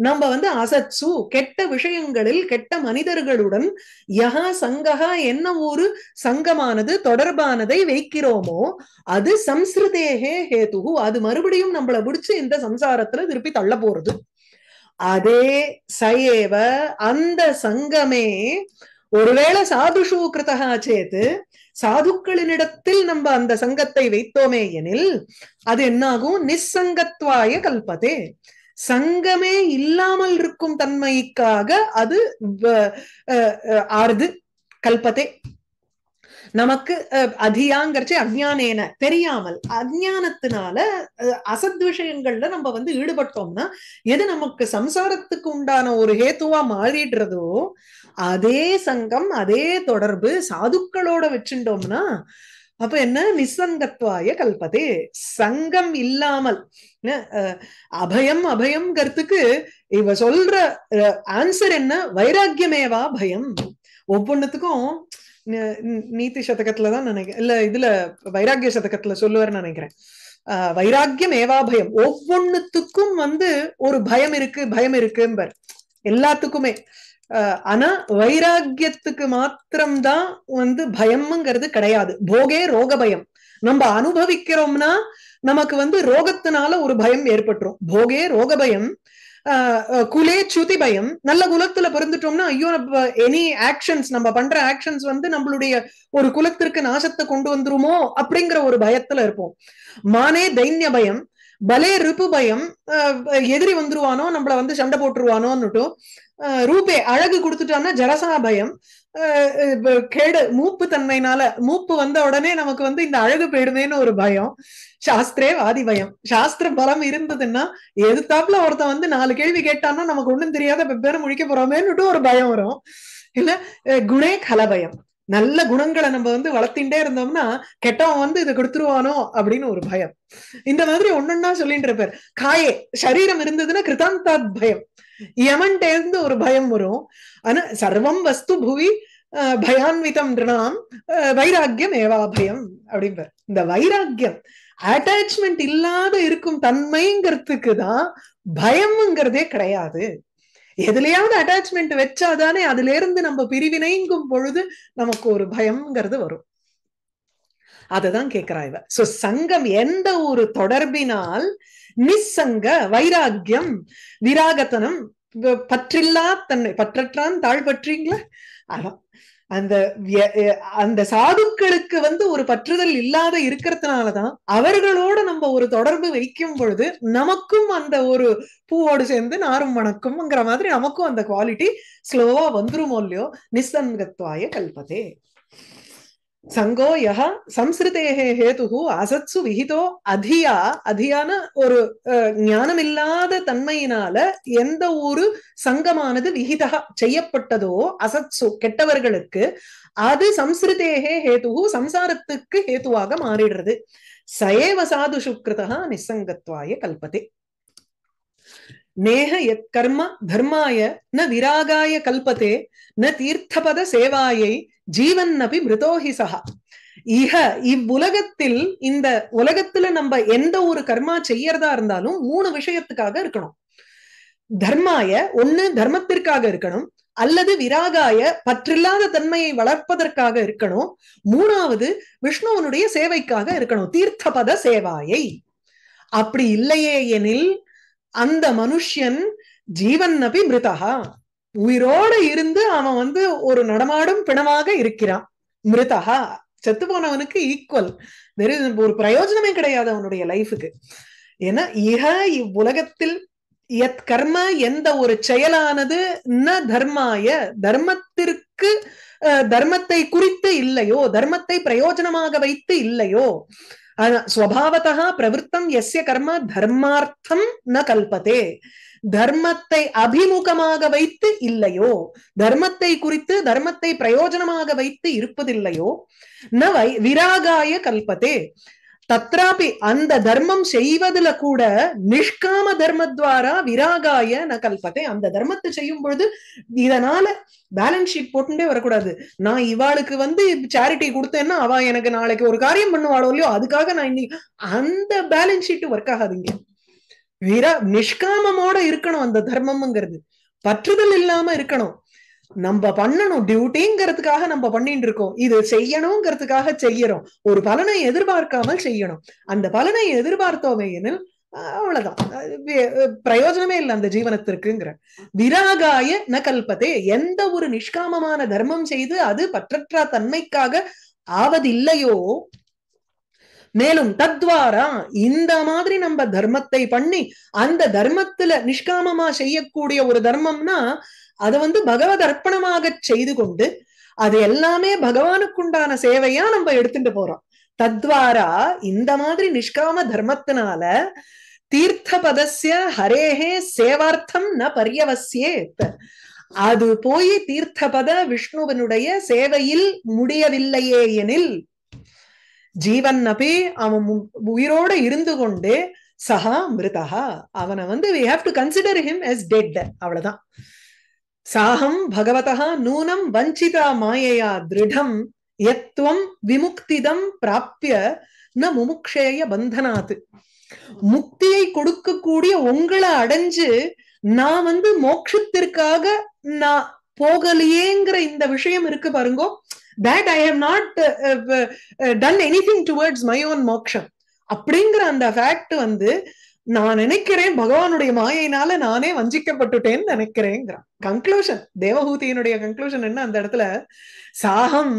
நம்ம வந்து அசச்சு கெட்ட விஷயங்களில் கெட்ட மனிதர்களுடன் யகா சங்ககா என்ன ஒரு சங்கமானது தொடர்பானதை வைக்கிறோமோ அது சம்ஸ்கிருதேகே ஹேதுகு அது மறுபடியும் நம்மளை பிடிச்சு இந்த சம்சாரத்துல திருப்பி தள்ள போறது அதே சயேவ அந்த சங்கமே ஒருவேளை சாதுஷு கிருத்தகா சேத்து சாதுக்களினிடத்தில் நம்ம அந்த சங்கத்தை வைத்தோமே எனில் அது என்னாகும் நிசங்கத்வாய கல்பதே சங்கமே இல்லாமல் இருக்கும் தன்மைக்காக அது ஆறுது கல்பதே நமக்கு அதியாங்கிறச்சு அஜ்ஞானேன தெரியாமல் அஜானத்தினால அசத் விஷயங்கள்ல நம்ம வந்து ஈடுபட்டோம்னா எது நமக்கு சம்சாரத்துக்கு உண்டான ஒரு ஹேத்துவா மாறிடுறதோ அதே சங்கம் அதே தொடர்பு சாதுக்களோட வச்சுட்டோம்னா அப்ப என்ன நிசங்கத்வாய கல்பதே சங்கம் இல்லாமல் அபயம் அபயம் கருத்துக்கு இவ சொல்ற ஆன்சர் என்ன வைராக்கியமேவா பயம் ஒவ்வொன்னுத்துக்கும் நீதி சதகத்துல தான் நினைக்கிறேன் இல்ல இதுல வைராகிய சதகத்துல சொல்லுவார்னு நினைக்கிறேன் ஆஹ் வைராக்கியம் ஏவா பயம் ஒவ்வொன்னுத்துக்கும் வந்து ஒரு பயம் இருக்கு பயம் இருக்கும்பர் எல்லாத்துக்குமே ஆஹ் ஆனா வைராக்கியத்துக்கு மாத்திரம்தான் வந்து பயம்ங்கிறது கிடையாது போகே ரோக பயம் நம்ம அனுபவிக்கிறோம்னா நமக்கு வந்து ரோகத்தினால ஒரு பயம் ஏற்பட்டுரும் போகே ரோக பயம் குலே சுதி பயம் நல்ல குலத்துல பிறந்துட்டோம்னா ஐயோ எனி ஆக்ஷன்ஸ் நம்ம பண்ற ஆக்ஷன்ஸ் வந்து நம்மளுடைய ஒரு குலத்திற்கு நாசத்தை கொண்டு வந்துருமோ அப்படிங்கிற ஒரு பயத்துல இருப்போம் மானே தைன்ய பயம் பலே ரிப்பு பயம் எதிரி வந்துருவானோ நம்மள வந்து சண்டை போட்டுருவானோன்னுட்டும் ரூபே அழகு கொடுத்துட்டோம்னா ஜரசனா பயம் கேடு மூப்பு தன்மைனால மூப்பு வந்த உடனே நமக்கு வந்து இந்த அழகு போயிடுமேன்னு ஒரு பயம் சாஸ்திரே வாதி பயம் சாஸ்திர பலம் இருந்ததுன்னா எதுத்தாப்புல ஒருத்தன் வந்து நாலு கேள்வி கேட்டான்னா நமக்கு ஒண்ணும் தெரியாத வெவ்வேறு முழிக்க போறோமேன்னுட்டு ஒரு பயம் வரும் இல்ல குணே கலபயம் நல்ல குணங்களை நம்ம வந்து வளர்த்தின்றே இருந்தோம்னா கெட்டவன் வந்து இதை கொடுத்துருவானோ அப்படின்னு ஒரு பயம் இந்த மாதிரி ஒன்னொன்னா சொல்லிட்டு இருப்பார் காயே சரீரம் இருந்ததுன்னா கிருதாந்தாத் பயம் யமன்ட்ட இருந்து ஒரு பயம் வரும் ஆனா சர்வம் வஸ்து புவி பயான்விதம் திருணாம் வைராக்கியம் ஏவா பயம் அப்படின்பார் இந்த வைராக்கியம் அட்டாச்மெண்ட் இல்லாத இருக்கும் தன்மைங்கிறதுக்கு தான் பயம்ங்கிறதே கிடையாது எதுலயாவது அட்டாச்மெண்ட் வச்சாதானே அதுல இருந்து நம்ம பிரிவினைங்கும் பொழுது நமக்கு ஒரு பயம்ங்கிறது வரும் அததான் கேக்குறா இவ சோ சங்கம் எந்த ஒரு தொடர்பினால் நிசங்க வைராக்கியம் விராகத்தனம் பற்றில்லா தன்னை பற்றற்றான் தாழ் பற்றீங்களா அதான் அந்த அந்த சாதுக்களுக்கு வந்து ஒரு பற்றுதல் இல்லாத இருக்கிறதுனாலதான் அவர்களோட நம்ம ஒரு தொடர்பு வைக்கும் பொழுது நமக்கும் அந்த ஒரு பூவோடு சேர்ந்து நாரும் வணக்கம்ங்கிற மாதிரி நமக்கும் அந்த குவாலிட்டி ஸ்லோவா வந்துருமோ இல்லையோ நிசங்கத்வாய கல்பதே சங்கோ யஹ சம்ஸ்கிருதேகே ஹேதுகு அசத்சு விஹிதோ அதியா அதியான ஒரு ஞானம் இல்லாத தன்மையினால எந்த ஒரு சங்கமானது விகிதா செய்யப்பட்டதோ அசத்சு கெட்டவர்களுக்கு அது சம்ஸ்கிருதேகே ஹேதுகு சம்சாரத்துக்கு ஹேத்துவாக மாறிடுறது சயேவ சாது சுக்ருதா நிசங்கத்வாய கல்பதே நேக எத் கர்ம தர்மாய ந விராகாய கல்பத்தே ந தீர்த்தபத சேவாயை ஜீவன் அபி மிருதோஹி சகா இஹ இவ்வுலகத்தில் இந்த உலகத்துல நம்ம எந்த ஒரு கர்மா செய்யறதா இருந்தாலும் மூணு விஷயத்துக்காக இருக்கணும் தர்மாய ஒண்ணு தர்மத்திற்காக இருக்கணும் அல்லது விராகாய பற்றில்லாத தன்மையை வளர்ப்பதற்காக இருக்கணும் மூணாவது விஷ்ணுவனுடைய சேவைக்காக இருக்கணும் தீர்த்தபத சேவாயை அப்படி இல்லையே எனில் அந்த மனுஷன் ஜீவன் அப்படி மிருதகா உயிரோட இருந்து அவன் வந்து ஒரு நடமாடும் பிணமாக இருக்கிறான் மிருதகா செத்து போனவனுக்கு ஈக்குவல் ஒரு பிரயோஜனமே கிடையாது அவனுடைய லைஃபுக்கு ஏன்னா இக இவ்வுலகத்தில் எத் கர்ம எந்த ஒரு செயலானது ந தர்மாய தர்மத்திற்கு தர்மத்தை குறித்து இல்லையோ தர்மத்தை பிரயோஜனமாக வைத்து இல்லையோ ஸ்வபாவத்தா பிரவருத்தம் எஸ்ய கர்ம தர்மார்த்தம் ந கல்பதே தர்மத்தை அபிமுகமாக வைத்து இல்லையோ தர்மத்தை குறித்து தர்மத்தை பிரயோஜனமாக வைத்து இருப்பதில்லையோ ந வை விராகாய கல்பதே தத்ராபி அந்த தர்மம் செய்வதுல கூட நிஷ்காம தர்மத்வாரா விராகாய ந கல்பத்தை அந்த தர்மத்தை செய்யும் பொழுது இதனால பேலன்ஸ் ஷீட் போட்டுட்டே வரக்கூடாது நான் இவாளுக்கு வந்து சேரிட்டி கொடுத்தேன்னா அவ எனக்கு நாளைக்கு ஒரு காரியம் பண்ணுவாளோ இல்லையோ அதுக்காக நான் இன்னைக்கு அந்த பேலன்ஸ் ஷீட் ஒர்க் ஆகாதீங்க விரா நிஷ்காமமோட இருக்கணும் அந்த தர்மம்ங்கிறது பற்றுதல் இல்லாம இருக்கணும் நம்ம பண்ணணும் டியூட்டிங்கிறதுக்காக நம்ம பண்ணிட்டு இருக்கோம் இது செய்யணுங்கிறதுக்காக செய்யறோம் ஒரு பலனை எதிர்பார்க்காமல் செய்யணும் அந்த பலனை எதிர்பார்த்தோமே எனில் அவ்வளவுதான் பிரயோஜனமே இல்லை அந்த ஜீவனத்திற்குங்கிற விராகாய ந கல்பத்தே எந்த ஒரு நிஷ்காமமான தர்மம் செய்து அது பற்றற்றா தன்மைக்காக ஆவதில்லையோ மேலும் தத்வாரா இந்த மாதிரி நம்ம தர்மத்தை பண்ணி அந்த தர்மத்துல நிஷ்காமமா செய்யக்கூடிய ஒரு தர்மம்னா அதை வந்து பகவத் அர்ப்பணமாக செய்து கொண்டு அது எல்லாமே பகவானுக்குண்டான சேவையா நம்ம எடுத்துட்டு போறோம் தத்வாரா இந்த மாதிரி நிஷ்காம தர்மத்தினால தீர்த்த பதசிய ஹரேஹே சேவார்த்தம் ந பரியவசியே அது போய் தீர்த்தபத விஷ்ணுவனுடைய சேவையில் முடியவில்லையே எனில் ஜீவன் அப்பி அவன் உயிரோட இருந்து கொண்டு சஹா மிருதா அவனை வந்து கன்சிடர் ஹிம் எஸ் டெட் அவ்வளவுதான் சாஹம் பகவதா நூனம் வஞ்சிதா மாயையா திருடம் எத்துவம் விமுக்திதம் பிராப்பிய ந முமுக்ஷேய பந்தனாது முக்தியை கொடுக்கக்கூடிய உங்களை அடைஞ்சு நான் வந்து மோக்ஷத்திற்காக நான் போகலையேங்கிற இந்த விஷயம் இருக்கு பாருங்கோ that I have not done anything towards my own மோக்ஷம் அப்படிங்கிற அந்த ஃபேக்ட் வந்து நான் நினைக்கிறேன் பகவானுடைய மாயினால நானே வஞ்சிக்கப்பட்டுட்டேன்னு நினைக்கிறேங்கிறான் கன்க்ளூஷன் தேவஹூதியினுடைய கன்க்ளூஷன் என்ன அந்த இடத்துல சாகம்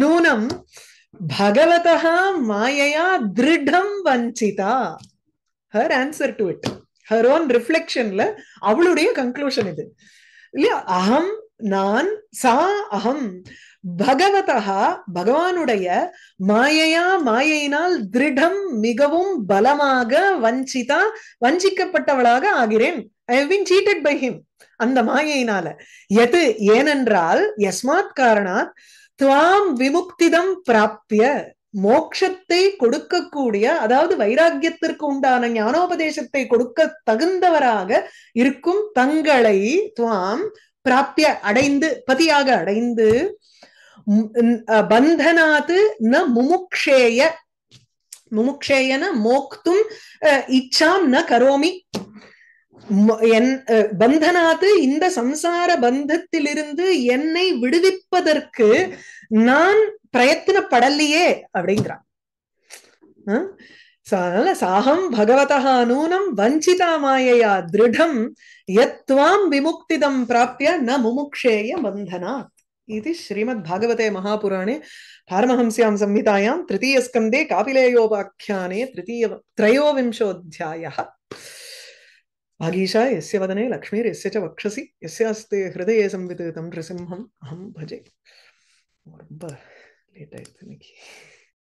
நூனம் பகவதா மாயையா திருடம் வஞ்சிதா her answer to it her own ரிஃப்ளெக்ஷன்ல அவளுடைய கன்க்ளூஷன் இது இல்லையா அகம் நான் சா அகம் பகவதா பகவானுடைய மாயையா மாயையினால் திருடம் மிகவும் பலமாக வஞ்சிதா வஞ்சிக்கப்பட்டவளாக ஆகிறேன் I have been cheated by him அந்த மாயையினால எது ஏனென்றால் எஸ்மாத் காரணாத் துவாம் விமுக்திதம் பிராப்பிய மோக்ஷத்தை கொடுக்கக்கூடிய அதாவது வைராக்கியத்திற்கு உண்டான ஞானோபதேசத்தை கொடுக்க தகுந்தவராக இருக்கும் தங்களை துவாம் பிராப்பிய அடைந்து பதியாக அடைந்து பந்தனாது ந முமுக்ஷேய முமுக்ஷேயன மோக்தும் இச்சாம் ந கரோமி என் பந்தனாது இந்த சம்சார பந்தத்திலிருந்து என்னை விடுவிப்பதற்கு நான் பிரயத்தனப்படலையே அப்படிங்கிறான் சாஹம் பகவதா நூனம் வஞ்சிதா மாயையா திருடம் எத்வாம் விமுக்திதம் பிராப்பிய ந முமுக்ஷேய பந்தனாத் इति श्रीमद्भागवते महापुराणे पारमहंस्यां संहितायां तृतीयस्कन्दे कापिलेयोपाख्याने तृतीय त्रयोविंशोऽध्यायः भागीशा यस्य वदने लक्ष्मीर्यस्य च वक्षसि यस्यास्ते हृदये संविततं नृसिंहम् अहं भजे ரொம்ப லேட் ஆயிடுச்சு